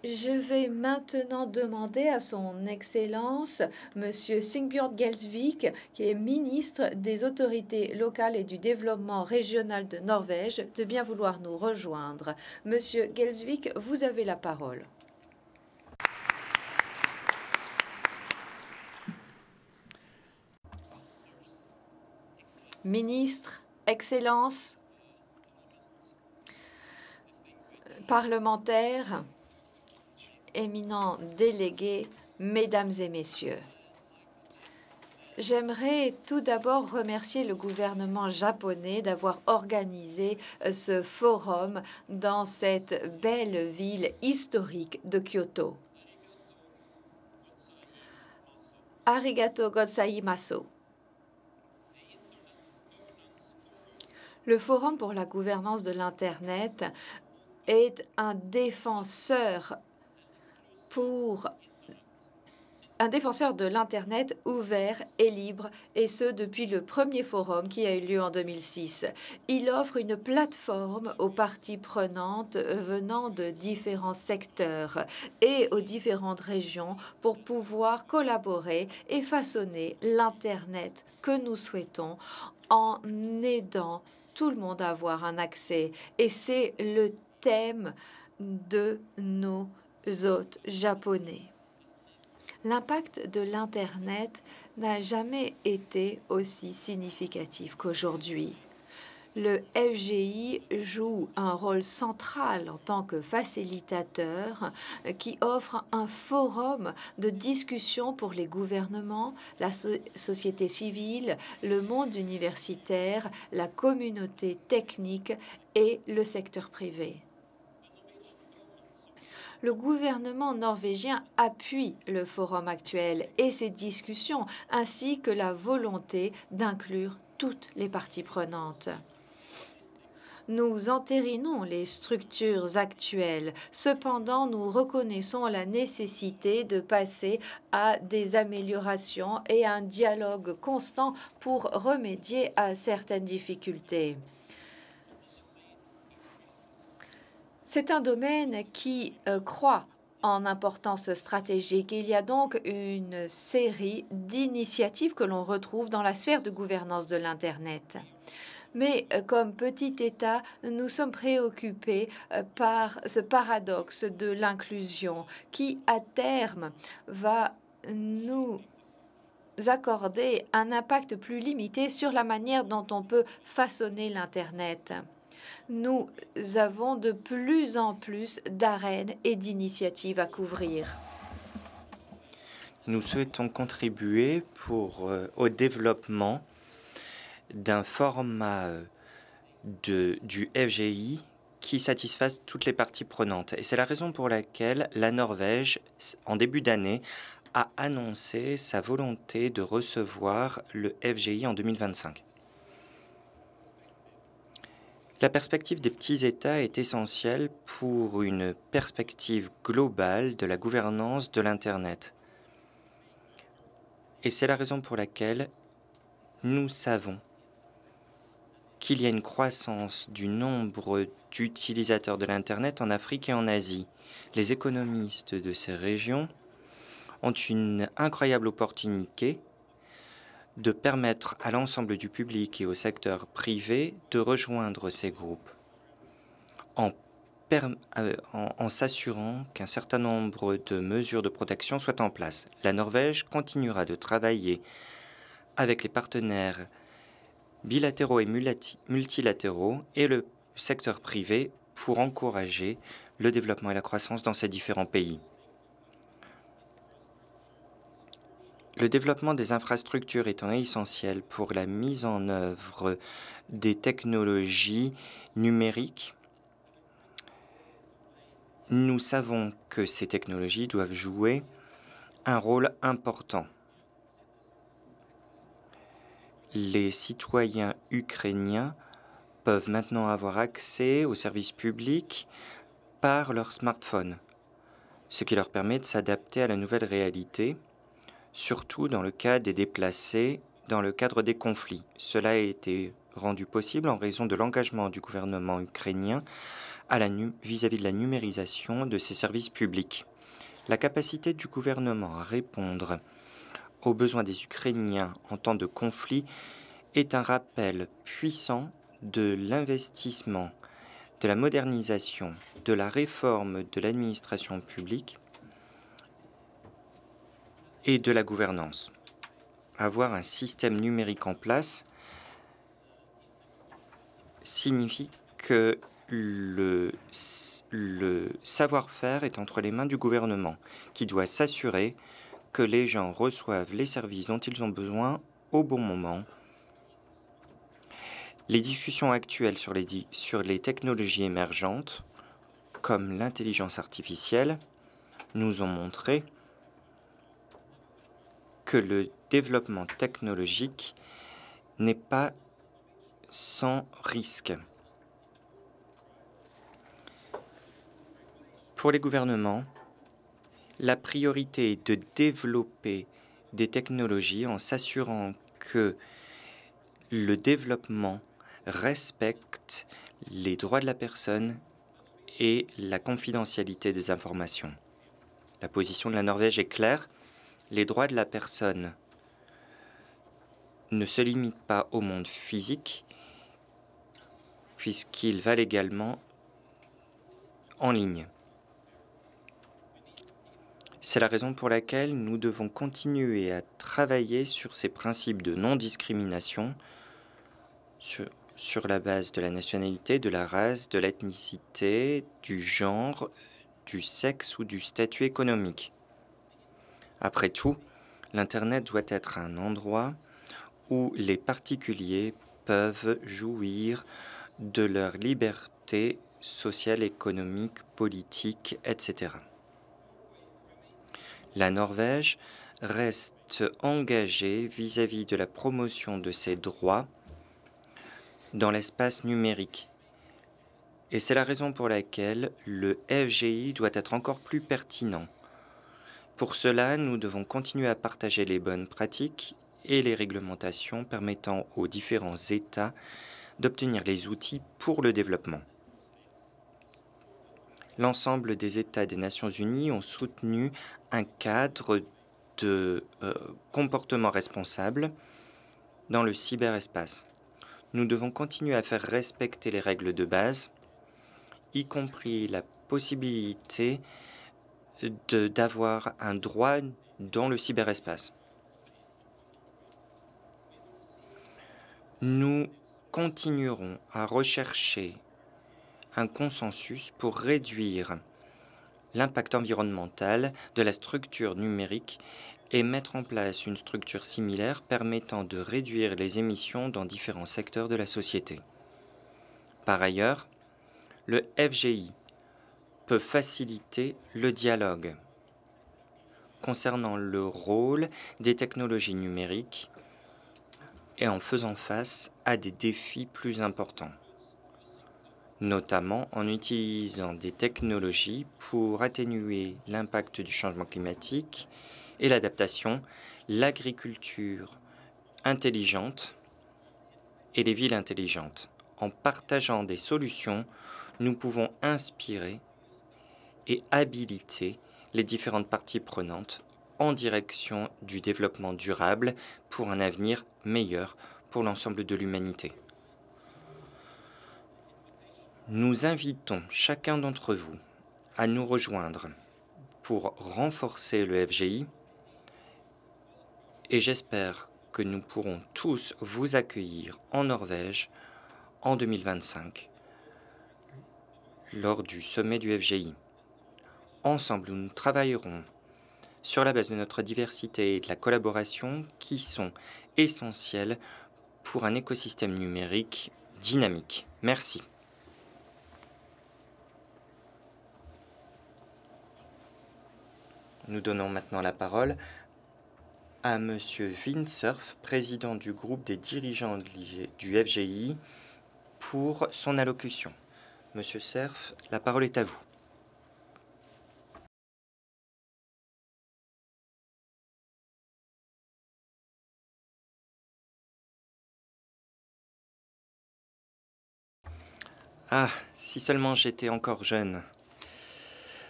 Je vais maintenant demander à son Excellence, Monsieur Singbjörn Gelsvik, qui est ministre des autorités locales et du développement régional de Norvège, de bien vouloir nous rejoindre. Monsieur Gelsvik, vous avez la parole. Ministre, Excellence, parlementaire, éminents délégués, Mesdames et Messieurs. J'aimerais tout d'abord remercier le gouvernement japonais d'avoir organisé euh, ce forum dans cette belle ville historique de Kyoto. Arigato gozaimasu. Le Forum pour la gouvernance de l'Internet est un défenseur pour un défenseur de l'Internet ouvert et libre, et ce depuis le premier forum qui a eu lieu en 2006. Il offre une plateforme aux parties prenantes venant de différents secteurs et aux différentes régions pour pouvoir collaborer et façonner l'Internet que nous souhaitons en aidant tout le monde à avoir un accès. Et c'est le thème de nos hôtes japonais. L'impact de l'Internet n'a jamais été aussi significatif qu'aujourd'hui. Le FGI joue un rôle central en tant que facilitateur qui offre un forum de discussion pour les gouvernements, la société civile, le monde universitaire, la communauté technique et le secteur privé le gouvernement norvégien appuie le forum actuel et ses discussions, ainsi que la volonté d'inclure toutes les parties prenantes. Nous entérinons les structures actuelles. Cependant, nous reconnaissons la nécessité de passer à des améliorations et un dialogue constant pour remédier à certaines difficultés. C'est un domaine qui euh, croit en importance stratégique. et Il y a donc une série d'initiatives que l'on retrouve dans la sphère de gouvernance de l'Internet. Mais euh, comme petit État, nous sommes préoccupés euh, par ce paradoxe de l'inclusion qui, à terme, va nous accorder un impact plus limité sur la manière dont on peut façonner l'Internet nous avons de plus en plus d'arènes et d'initiatives à couvrir. Nous souhaitons contribuer pour, euh, au développement d'un format euh, de, du FGI qui satisfasse toutes les parties prenantes. Et c'est la raison pour laquelle la Norvège, en début d'année, a annoncé sa volonté de recevoir le FGI en 2025. La perspective des petits États est essentielle pour une perspective globale de la gouvernance de l'Internet. Et c'est la raison pour laquelle nous savons qu'il y a une croissance du nombre d'utilisateurs de l'Internet en Afrique et en Asie. Les économistes de ces régions ont une incroyable opportunité de permettre à l'ensemble du public et au secteur privé de rejoindre ces groupes euh, en, s'assurant qu'un certain nombre de mesures de protection soient en place. La Norvège continuera de travailler avec les partenaires bilatéraux et multilatéraux et le secteur privé pour encourager le développement et la croissance dans ces différents pays. Le développement des infrastructures étant essentiel pour la mise en œuvre des technologies numériques, nous savons que ces technologies doivent jouer un rôle important. Les citoyens ukrainiens peuvent maintenant avoir accès aux services publics par leur smartphone, ce qui leur permet de s'adapter à la nouvelle réalité surtout dans le cas des déplacés dans le cadre des conflits. Cela a été rendu possible en raison de l'engagement du gouvernement ukrainien vis-à-vis -vis de la numérisation de ses services publics. La capacité du gouvernement à répondre aux besoins des Ukrainiens en temps de conflit est un rappel puissant de l'investissement, de la modernisation, de la réforme de l'administration publique et de la gouvernance. Avoir un système numérique en place signifie que le, savoir-faire est entre les mains du gouvernement, qui doit s'assurer que les gens reçoivent les services dont ils ont besoin au bon moment. Les discussions actuelles sur les, sur les technologies émergentes, comme l'intelligence artificielle, nous ont montré que le développement technologique n'est pas sans risque. Pour les gouvernements, la priorité est de développer des technologies en s'assurant que le développement respecte les droits de la personne et la confidentialité des informations. La position de la Norvège est claire les droits de la personne ne se limitent pas au monde physique, puisqu'ils valent également en ligne. C'est la raison pour laquelle nous devons continuer à travailler sur ces principes de non-discrimination sur, la base de la nationalité, de la race, de l'ethnicité, du genre, du sexe ou du statut économique. Après tout, l'Internet doit être un endroit où les particuliers peuvent jouir de leur liberté sociale, économique, politique, etc. La Norvège reste engagée vis-à-vis de la promotion de ses droits dans l'espace numérique. Et c'est la raison pour laquelle le FGI doit être encore plus pertinent. Pour cela, nous devons continuer à partager les bonnes pratiques et les réglementations permettant aux différents États d'obtenir les outils pour le développement. L'ensemble des États des Nations Unies ont soutenu un cadre de euh, comportement responsable dans le cyberespace. Nous devons continuer à faire respecter les règles de base, y compris la possibilité d'avoir un droit dans le cyberespace. Nous continuerons à rechercher un consensus pour réduire l'impact environnemental de la structure numérique et mettre en place une structure similaire permettant de réduire les émissions dans différents secteurs de la société. Par ailleurs, le FGI peut faciliter le dialogue. Concernant le rôle des technologies numériques et en faisant face à des défis plus importants, notamment en utilisant des technologies pour atténuer l'impact du changement climatique et l'adaptation, l'agriculture intelligente et les villes intelligentes. En partageant des solutions, nous pouvons inspirer et habiliter les différentes parties prenantes en direction du développement durable pour un avenir meilleur pour l'ensemble de l'humanité. Nous invitons chacun d'entre vous à nous rejoindre pour renforcer le FGI et j'espère que nous pourrons tous vous accueillir en Norvège en 2025 lors du sommet du FGI. Ensemble, nous travaillerons sur la base de notre diversité et de la collaboration qui sont essentielles pour un écosystème numérique dynamique. Merci. Nous donnons maintenant la parole à M. Surf, président du groupe des dirigeants du FGI, pour son allocution. Monsieur Cerf, la parole est à vous. Ah, si seulement j'étais encore jeune.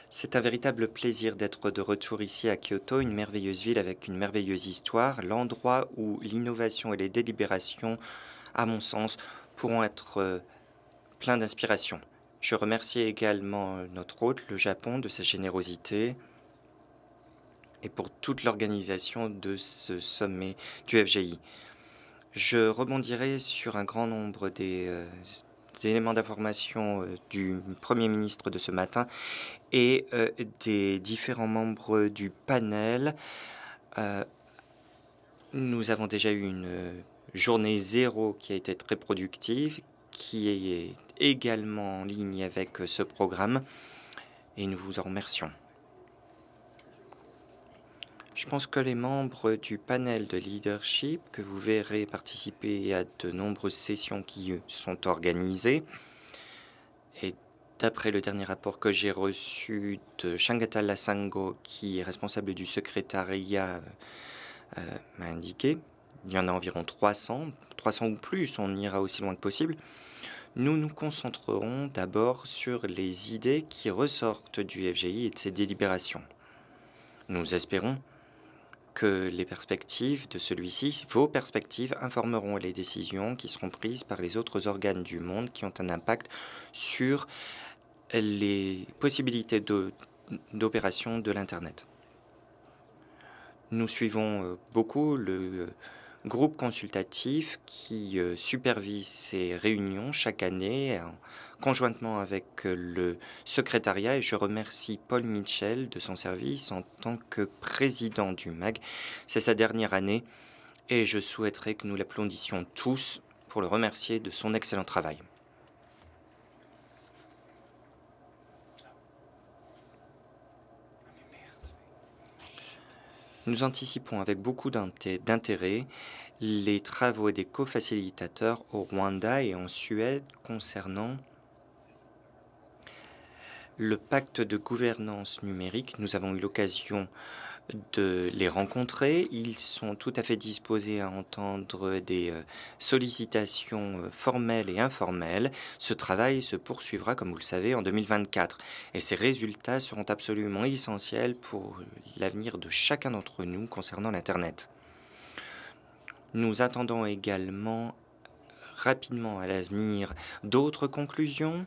C'est un véritable plaisir d'être de retour ici à Kyoto, une merveilleuse ville avec une merveilleuse histoire, l'endroit où l'innovation et les délibérations, à mon sens, pourront être euh, pleins d'inspiration. Je remercie également euh, notre hôte, le Japon, de sa générosité et pour toute l'organisation de ce sommet du FGI. Je rebondirai sur un grand nombre des euh, éléments d'information euh, du Premier ministre de ce matin et euh, des différents membres du panel. Euh, nous avons déjà eu une journée zéro qui a été très productive, qui est également en ligne avec ce programme et nous vous en remercions. Je pense que les membres du panel de leadership que vous verrez participer à de nombreuses sessions qui euh, sont organisées, et d'après le dernier rapport que j'ai reçu de Shangata Lasango, qui est responsable du secrétariat, euh, euh, m'a indiqué, il y en a environ 300, 300 ou plus, on ira aussi loin que possible. Nous nous concentrerons d'abord sur les idées qui ressortent du FGI et de ses délibérations. Nous espérons que les perspectives de celui-ci, vos perspectives, informeront les décisions qui seront prises par les autres organes du monde qui ont un impact sur les possibilités d'opération de, l'Internet. Nous suivons euh, beaucoup le euh, groupe consultatif qui euh, supervise ces réunions chaque année conjointement avec euh, le secrétariat et je remercie Paul Mitchell de son service en tant que président du MAG. C'est sa dernière année et je souhaiterais que nous l'applaudissions tous pour le remercier de son excellent travail. Nous anticipons avec beaucoup d'intérêt les travaux des co-facilitateurs au Rwanda et en Suède concernant le pacte de gouvernance numérique, nous avons eu l'occasion de les rencontrer. Ils sont tout à fait disposés à entendre des euh, sollicitations euh, formelles et informelles. Ce travail se poursuivra, comme vous le savez, en 2024. Et ces résultats seront absolument essentiels pour l'avenir de chacun d'entre nous concernant l'Internet. Nous attendons également rapidement à l'avenir d'autres conclusions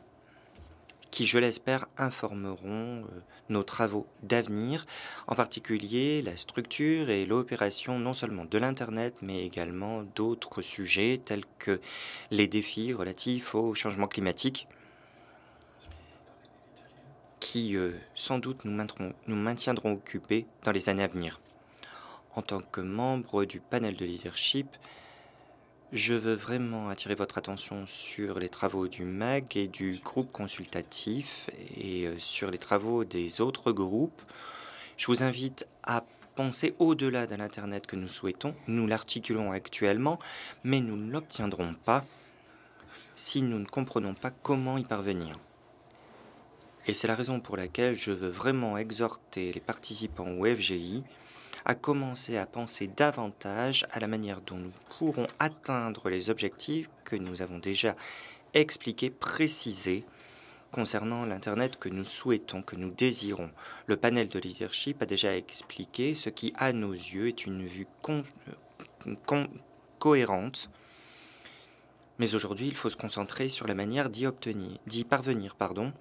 qui, je l'espère, informeront euh, nos travaux d'avenir, en particulier la structure et l'opération non seulement de l'Internet, mais également d'autres sujets tels que les défis relatifs au changement climatique qui euh, sans doute nous maintiendront, occupés dans les années à venir. En tant que membre du panel de leadership, je veux vraiment attirer votre attention sur les travaux du MAG et du groupe consultatif et euh, sur les travaux des autres groupes. Je vous invite à penser au-delà de l'Internet que nous souhaitons. Nous l'articulons actuellement, mais nous ne l'obtiendrons pas si nous ne comprenons pas comment y parvenir. Et c'est la raison pour laquelle je veux vraiment exhorter les participants au FGI à commencer à penser davantage à la manière dont nous pourrons atteindre les objectifs que nous avons déjà expliqués, précisés concernant l'Internet que nous souhaitons, que nous désirons. Le panel de leadership a déjà expliqué ce qui, à nos yeux, est une vue cohérente. Mais aujourd'hui, il faut se concentrer sur la manière d'y d'y parvenir, pardon,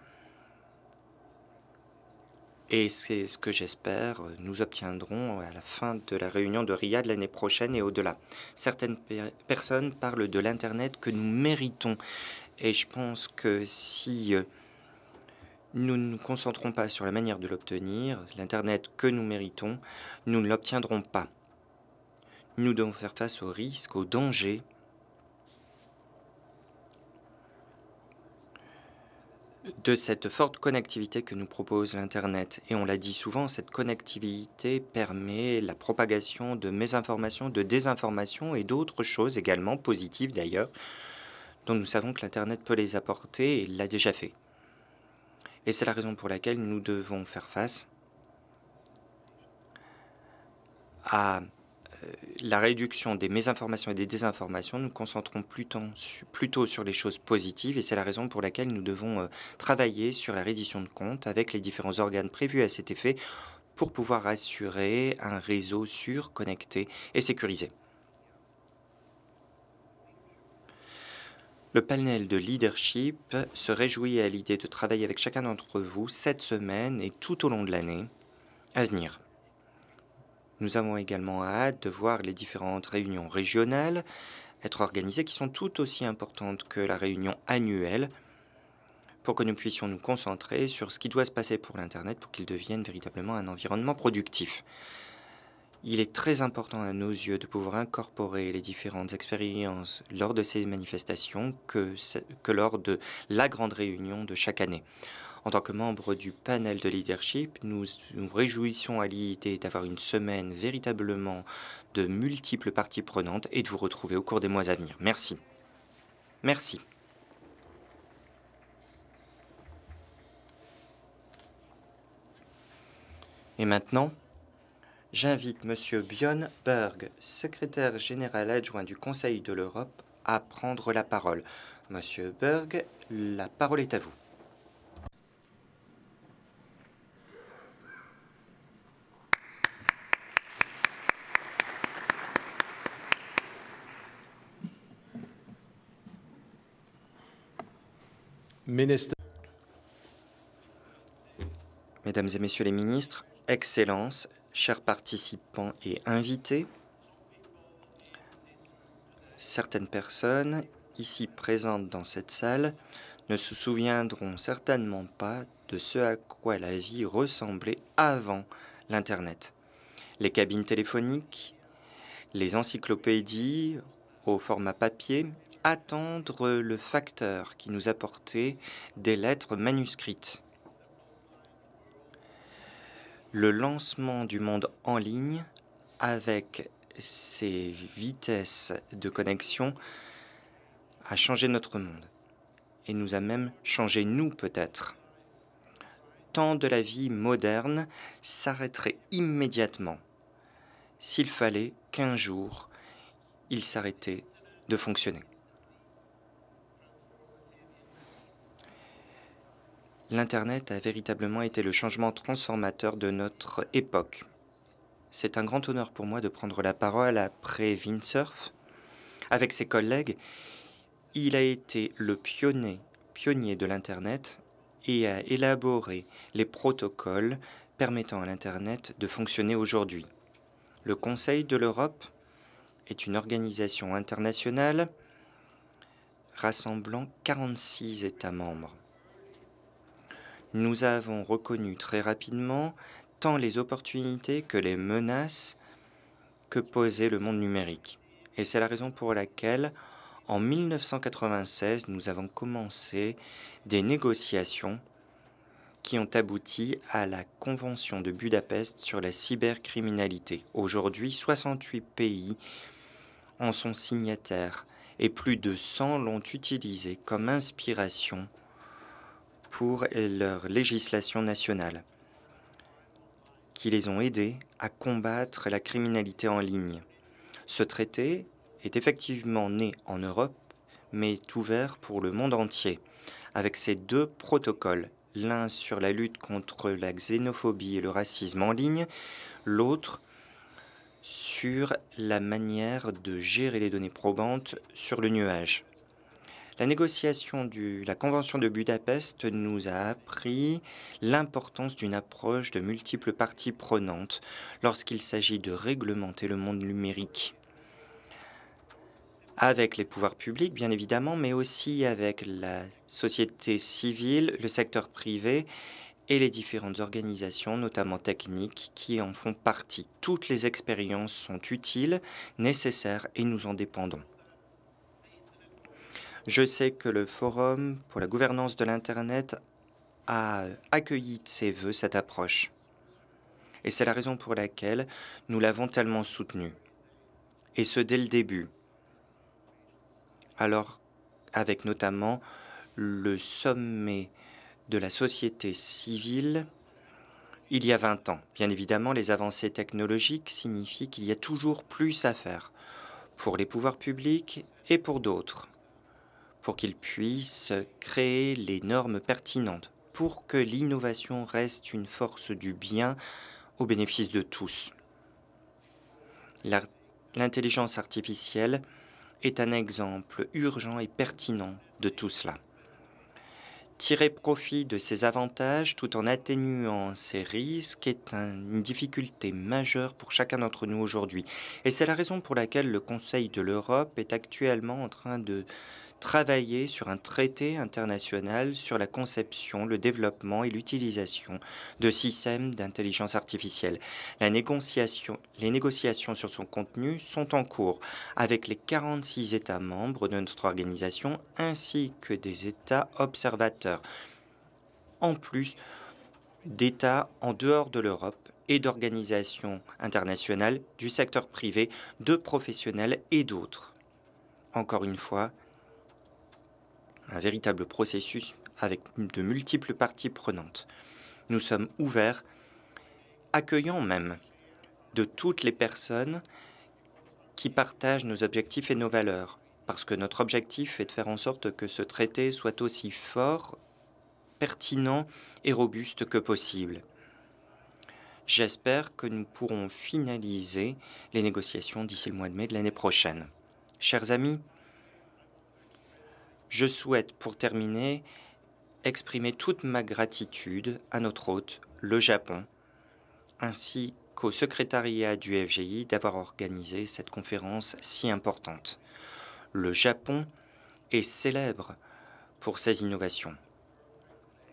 et c'est ce que j'espère, euh, nous obtiendrons à la fin de la réunion de Riyad l'année prochaine et au-delà. Certaines personnes parlent de l'Internet que nous méritons. Et je pense que si euh, nous ne nous concentrons pas sur la manière de l'obtenir, l'Internet que nous méritons, nous ne l'obtiendrons pas. Nous devons faire face aux risques, aux dangers de cette forte connectivité que nous propose l'Internet. Et on l'a dit souvent, cette connectivité permet la propagation de mésinformations, de désinformations et d'autres choses également positives d'ailleurs, dont nous savons que l'Internet peut les apporter et l'a déjà fait. Et c'est la raison pour laquelle nous devons faire face à la réduction des mésinformations et des désinformations, nous concentrons plutôt, sur les choses positives et c'est la raison pour laquelle nous devons euh, travailler sur la reddition de comptes avec les différents organes prévus à cet effet pour pouvoir assurer un réseau sûr, connecté et sécurisé. Le panel de leadership se réjouit à l'idée de travailler avec chacun d'entre vous cette semaine et tout au long de l'année à venir. Nous avons également hâte de voir les différentes réunions régionales être organisées, qui sont tout aussi importantes que la réunion annuelle, pour que nous puissions nous concentrer sur ce qui doit se passer pour l'Internet, pour qu'il devienne véritablement un environnement productif. Il est très important à nos yeux de pouvoir incorporer les différentes expériences lors de ces manifestations que, que lors de la grande réunion de chaque année. En tant que membre du panel de leadership, nous nous réjouissons à l'idée d'avoir une semaine véritablement de multiples parties prenantes et de vous retrouver au cours des mois à venir. Merci. Merci. Et maintenant, j'invite M. Björn Berg, secrétaire général adjoint du Conseil de l'Europe, à prendre la parole. Monsieur Berg, la parole est à vous. Mesdames et Messieurs les ministres, Excellences, chers participants et invités, certaines personnes ici présentes dans cette salle ne se souviendront certainement pas de ce à quoi la vie ressemblait avant l'Internet. Les cabines téléphoniques, les encyclopédies au format papier, attendre le facteur qui nous apportait des lettres manuscrites. Le lancement du monde en ligne avec ses vitesses de connexion a changé notre monde et nous a même changé nous peut-être. Tant de la vie moderne s'arrêterait immédiatement s'il fallait qu'un jour il s'arrêtait de fonctionner. l'Internet a véritablement été le changement transformateur de notre époque. C'est un grand honneur pour moi de prendre la parole après Vinsurf. Avec ses collègues, il a été le pionnier, pionnier de l'Internet et a élaboré les protocoles permettant à l'Internet de fonctionner aujourd'hui. Le Conseil de l'Europe est une organisation internationale rassemblant 46 États membres nous avons reconnu très rapidement tant les opportunités que les menaces que posait le monde numérique. Et c'est la raison pour laquelle, en 1996, nous avons commencé des négociations qui ont abouti à la Convention de Budapest sur la cybercriminalité. Aujourd'hui, 68 pays en sont signataires et plus de 100 l'ont utilisé comme inspiration pour leur législation nationale, qui les ont aidés à combattre la criminalité en ligne. Ce traité est effectivement né en Europe, mais est ouvert pour le monde entier, avec ses deux protocoles, l'un sur la lutte contre la xénophobie et le racisme en ligne, l'autre sur la manière de gérer les données probantes sur le nuage. La négociation de la Convention de Budapest nous a appris l'importance d'une approche de multiples parties prenantes lorsqu'il s'agit de réglementer le monde numérique avec les pouvoirs publics, bien évidemment, mais aussi avec la société civile, le secteur privé et les différentes organisations, notamment techniques, qui en font partie. Toutes les expériences sont utiles, nécessaires et nous en dépendons. Je sais que le Forum pour la gouvernance de l'Internet a accueilli de ses voeux cette approche. Et c'est la raison pour laquelle nous l'avons tellement soutenu. Et ce, dès le début. Alors, avec notamment le sommet de la société civile il y a 20 ans. Bien évidemment, les avancées technologiques signifient qu'il y a toujours plus à faire pour les pouvoirs publics et pour d'autres pour qu'ils puissent créer les normes pertinentes, pour que l'innovation reste une force du bien au bénéfice de tous. L'intelligence artificielle est un exemple urgent et pertinent de tout cela. Tirer profit de ses avantages tout en atténuant ses risques est une difficulté majeure pour chacun d'entre nous aujourd'hui. Et c'est la raison pour laquelle le Conseil de l'Europe est actuellement en train de travailler sur un traité international sur la conception, le développement et l'utilisation de systèmes d'intelligence artificielle. les négociations sur son contenu sont en cours avec les 46 États membres de notre organisation ainsi que des États observateurs. En plus d'États en dehors de l'Europe et d'organisations internationales, du secteur privé, de professionnels et d'autres. Encore une fois, un véritable processus avec de multiples parties prenantes. Nous sommes ouverts, accueillants même, de toutes les personnes qui partagent nos objectifs et nos valeurs, parce que notre objectif est de faire en sorte que ce traité soit aussi fort, pertinent et robuste que possible. J'espère que nous pourrons finaliser les négociations d'ici le mois de mai de l'année prochaine. Chers amis, je souhaite, pour terminer, exprimer toute ma gratitude à notre hôte, le Japon, ainsi qu'au secrétariat du FGI d'avoir organisé cette conférence si importante. Le Japon est célèbre pour ses innovations.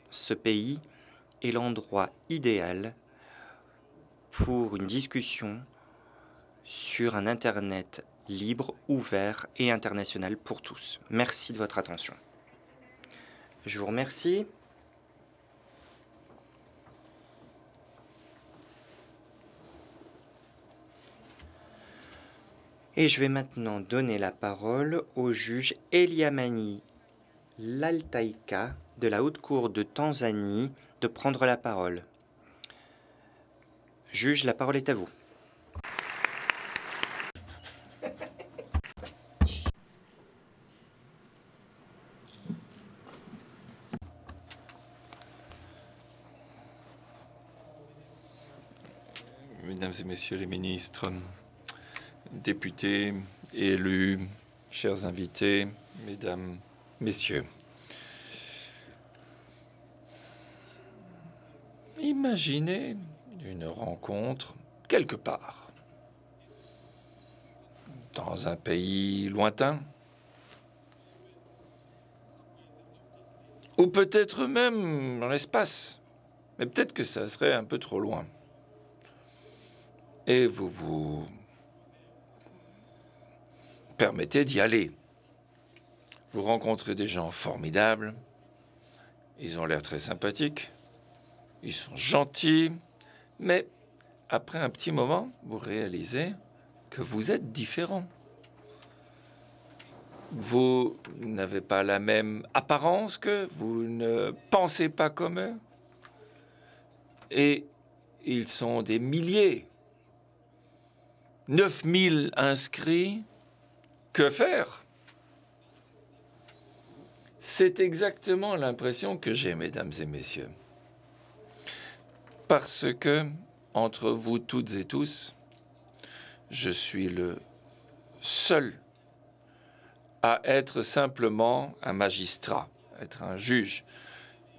Ce pays est l'endroit idéal pour une discussion sur un Internet libre, ouvert et international pour tous. Merci de votre attention. Je vous remercie. Et je vais maintenant donner la parole au juge Eliamani Laltaïka de la Haute Cour de Tanzanie de prendre la parole. Juge, la parole est à vous. messieurs les ministres, députés, élus, chers invités, mesdames, messieurs. Imaginez une rencontre quelque part, dans un pays lointain, ou peut-être même dans l'espace, mais peut-être que ça serait un peu trop loin et vous vous permettez d'y aller. Vous rencontrez des gens formidables, ils ont l'air très sympathiques, ils sont gentils, mais après un petit moment, vous réalisez que vous êtes différent. Vous n'avez pas la même apparence qu'eux, vous ne pensez pas comme eux, et ils sont des milliers 9000 inscrits, que faire C'est exactement l'impression que j'ai, mesdames et messieurs. Parce que, entre vous toutes et tous, je suis le seul à être simplement un magistrat, être un juge.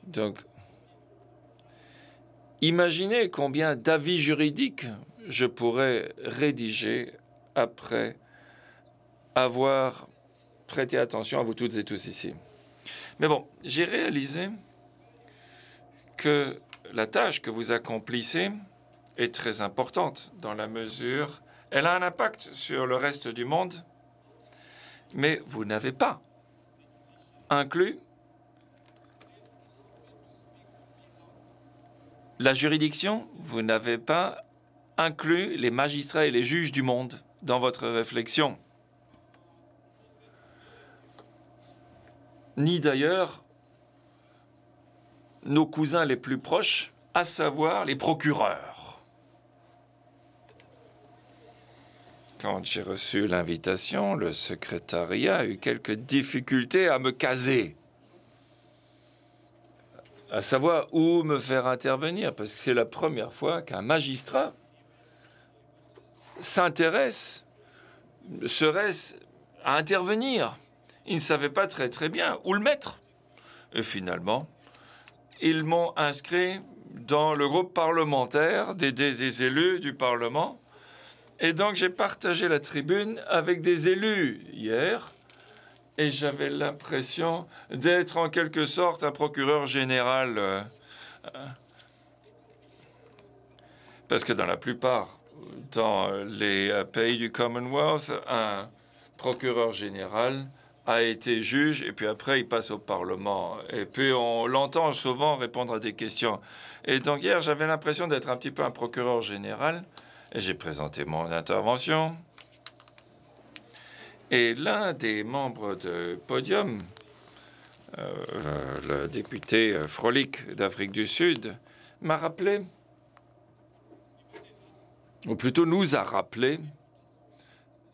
Donc, imaginez combien d'avis juridiques je pourrais rédiger après avoir prêté attention à vous toutes et tous ici. Mais bon, j'ai réalisé que la tâche que vous accomplissez est très importante dans la mesure, elle a un impact sur le reste du monde, mais vous n'avez pas inclus la juridiction, vous n'avez pas inclut les magistrats et les juges du monde dans votre réflexion. Ni d'ailleurs nos cousins les plus proches, à savoir les procureurs. Quand j'ai reçu l'invitation, le secrétariat a eu quelques difficultés à me caser à savoir où me faire intervenir, parce que c'est la première fois qu'un magistrat s'intéresse, serait-ce à intervenir Ils ne savaient pas très très bien où le mettre. Et finalement, ils m'ont inscrit dans le groupe parlementaire des, des élus du Parlement. Et donc j'ai partagé la tribune avec des élus hier et j'avais l'impression d'être en quelque sorte un procureur général. Euh, euh, parce que dans la plupart dans les euh, pays du Commonwealth, un procureur général a été juge et puis après il passe au Parlement. Et puis on l'entend souvent répondre à des questions. Et donc hier j'avais l'impression d'être un petit peu un procureur général et j'ai présenté mon intervention. Et l'un des membres de Podium, euh, le député euh, Frolic d'Afrique du Sud, m'a rappelé ou plutôt nous a rappelé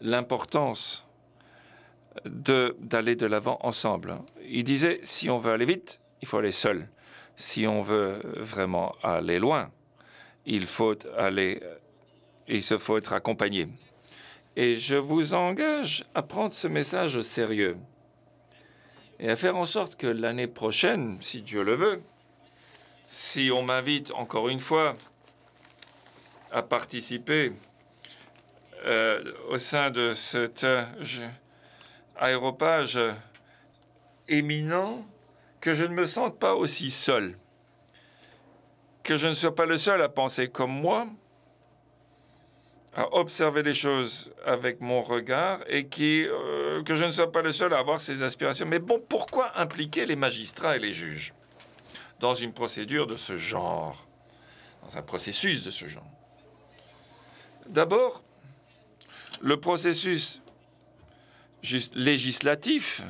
l'importance d'aller de l'avant ensemble. Il disait, si on veut aller vite, il faut aller seul. Si on veut vraiment aller loin, il faut aller, il se faut être accompagné. Et je vous engage à prendre ce message au sérieux et à faire en sorte que l'année prochaine, si Dieu le veut, si on m'invite encore une fois à participer euh, au sein de cet aéropage éminent que je ne me sente pas aussi seul, que je ne sois pas le seul à penser comme moi, à observer les choses avec mon regard et qui, euh, que je ne sois pas le seul à avoir ces aspirations. Mais bon, pourquoi impliquer les magistrats et les juges dans une procédure de ce genre, dans un processus de ce genre D'abord, le processus législatif,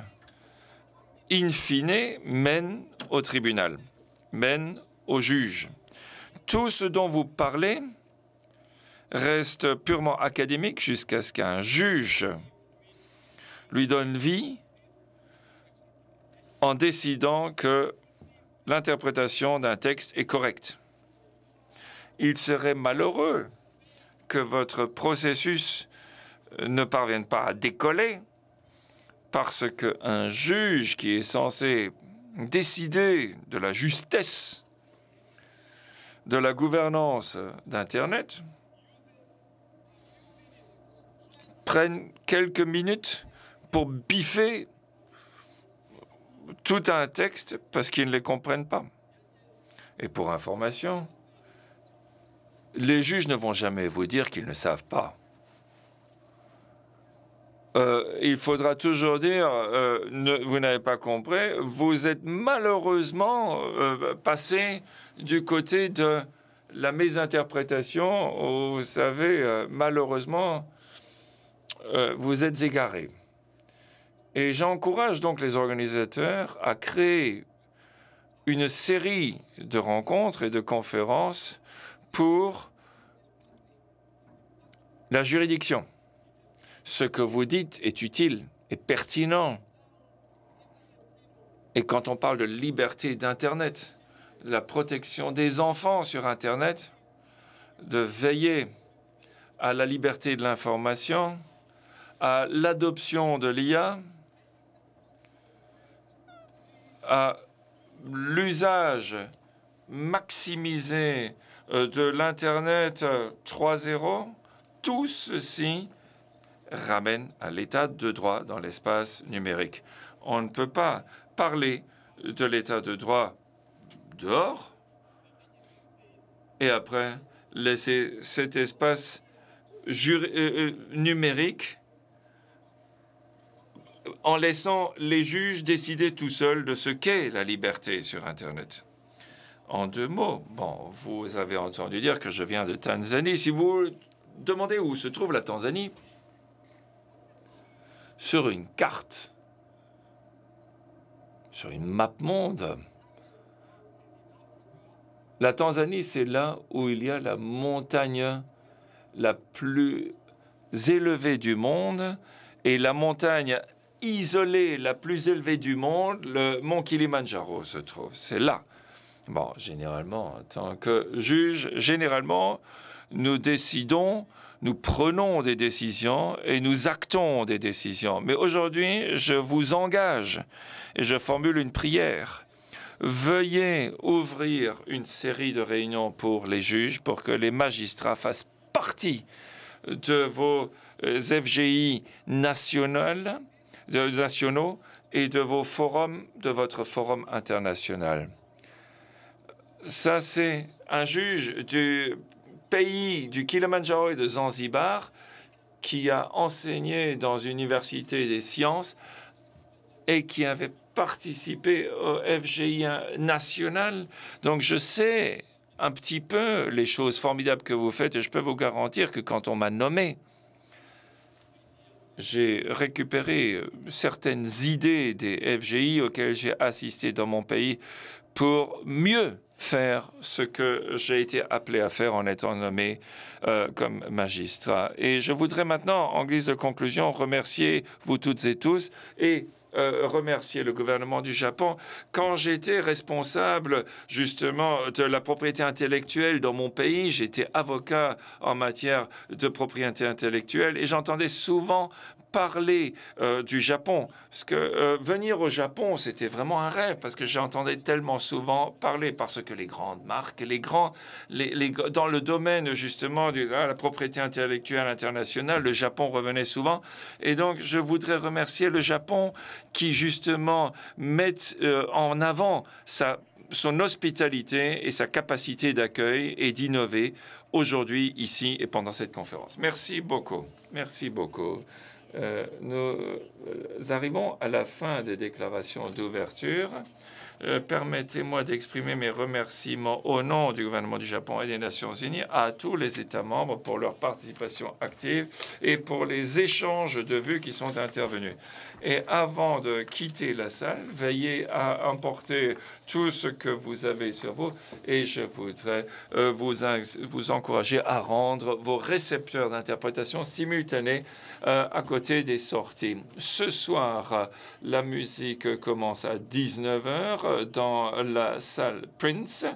in fine, mène au tribunal, mène au juge. Tout ce dont vous parlez reste purement académique jusqu'à ce qu'un juge lui donne vie en décidant que l'interprétation d'un texte est correcte. Il serait malheureux que votre processus ne parvienne pas à décoller parce qu'un juge qui est censé décider de la justesse de la gouvernance d'Internet prenne quelques minutes pour biffer tout un texte parce qu'ils ne les comprennent pas. Et pour information, les juges ne vont jamais vous dire qu'ils ne savent pas. Euh, il faudra toujours dire, euh, vous n'avez pas compris, vous êtes malheureusement euh, passé du côté de la mésinterprétation, vous savez, malheureusement, vous êtes égaré. Et j'encourage donc les organisateurs à créer une série de rencontres et de conférences pour la juridiction. Ce que vous dites est utile et pertinent. Et quand on parle de liberté d'Internet, la protection des enfants sur Internet, de veiller à la liberté de l'information, à l'adoption de l'IA, à l'usage maximisé euh, de l'Internet 3.0, euh, tout ceci ramène à l'état de droit dans l'espace numérique. On ne peut pas parler de l'état de droit dehors et après laisser cet espace euh, numérique en laissant les juges décider tout seuls de ce qu'est la liberté sur Internet. En deux mots, bon, vous avez entendu dire que je viens de Tanzanie. Si vous demandez où se trouve la Tanzanie, sur une carte, sur une map monde, la Tanzanie, c'est là où il y a la montagne la plus élevée du monde et la montagne isolée la plus élevée du monde, le mont Kilimanjaro se trouve. C'est là. Bon, généralement, en tant que juge, généralement, nous décidons, nous prenons des décisions et nous actons des décisions. Mais aujourd'hui, je vous engage et je formule une prière. Veuillez ouvrir une série de réunions pour les juges, pour que les magistrats fassent partie de vos euh, FGI nationaux et de vos forums, de votre forum international. Ça, c'est un juge du pays du Kilimanjaro et de Zanzibar qui a enseigné dans une université des sciences et qui avait participé au FGI national. Donc je sais un petit peu les choses formidables que vous faites et je peux vous garantir que quand on m'a nommé, j'ai récupéré euh, certaines idées des FGI auxquelles j'ai assisté dans mon pays pour mieux faire ce que j'ai été appelé à faire en étant nommé euh, comme magistrat. Et je voudrais maintenant, en guise de conclusion, remercier vous toutes et tous et euh, remercier le gouvernement du Japon. Quand j'étais responsable justement de la propriété intellectuelle dans mon pays, j'étais avocat en matière de propriété intellectuelle et j'entendais souvent parler euh, du Japon. Parce que euh, venir au Japon, c'était vraiment un rêve, parce que j'entendais tellement souvent parler, parce que les grandes marques, les grands, les, dans le domaine justement de ah, la propriété intellectuelle internationale, le Japon revenait souvent. Et donc, je voudrais remercier le Japon qui justement met euh, en avant sa son hospitalité et sa capacité d'accueil et d'innover aujourd'hui, ici et pendant cette conférence. Merci beaucoup. Merci beaucoup. Euh, nous euh, arrivons à la fin des déclarations d'ouverture. Euh, permettez-moi d'exprimer mes remerciements au nom du gouvernement du Japon et des Nations Unies à tous les États membres pour leur participation active et pour les échanges de vues qui sont intervenus. Et avant de quitter la salle, veillez à emporter tout ce que vous avez sur vous et je voudrais euh, vous, vous encourager à rendre vos récepteurs d'interprétation simultanés euh, à côté des sorties. Ce soir, la musique commence à 19h dans la salle Prince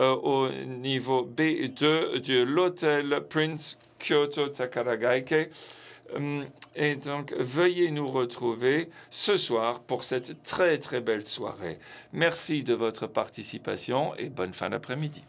euh, au niveau B2 de l'hôtel Prince Kyoto Takaragaike. Euh, et donc, veuillez nous retrouver ce soir pour cette très très belle soirée. Merci de votre participation et bonne fin d'après-midi.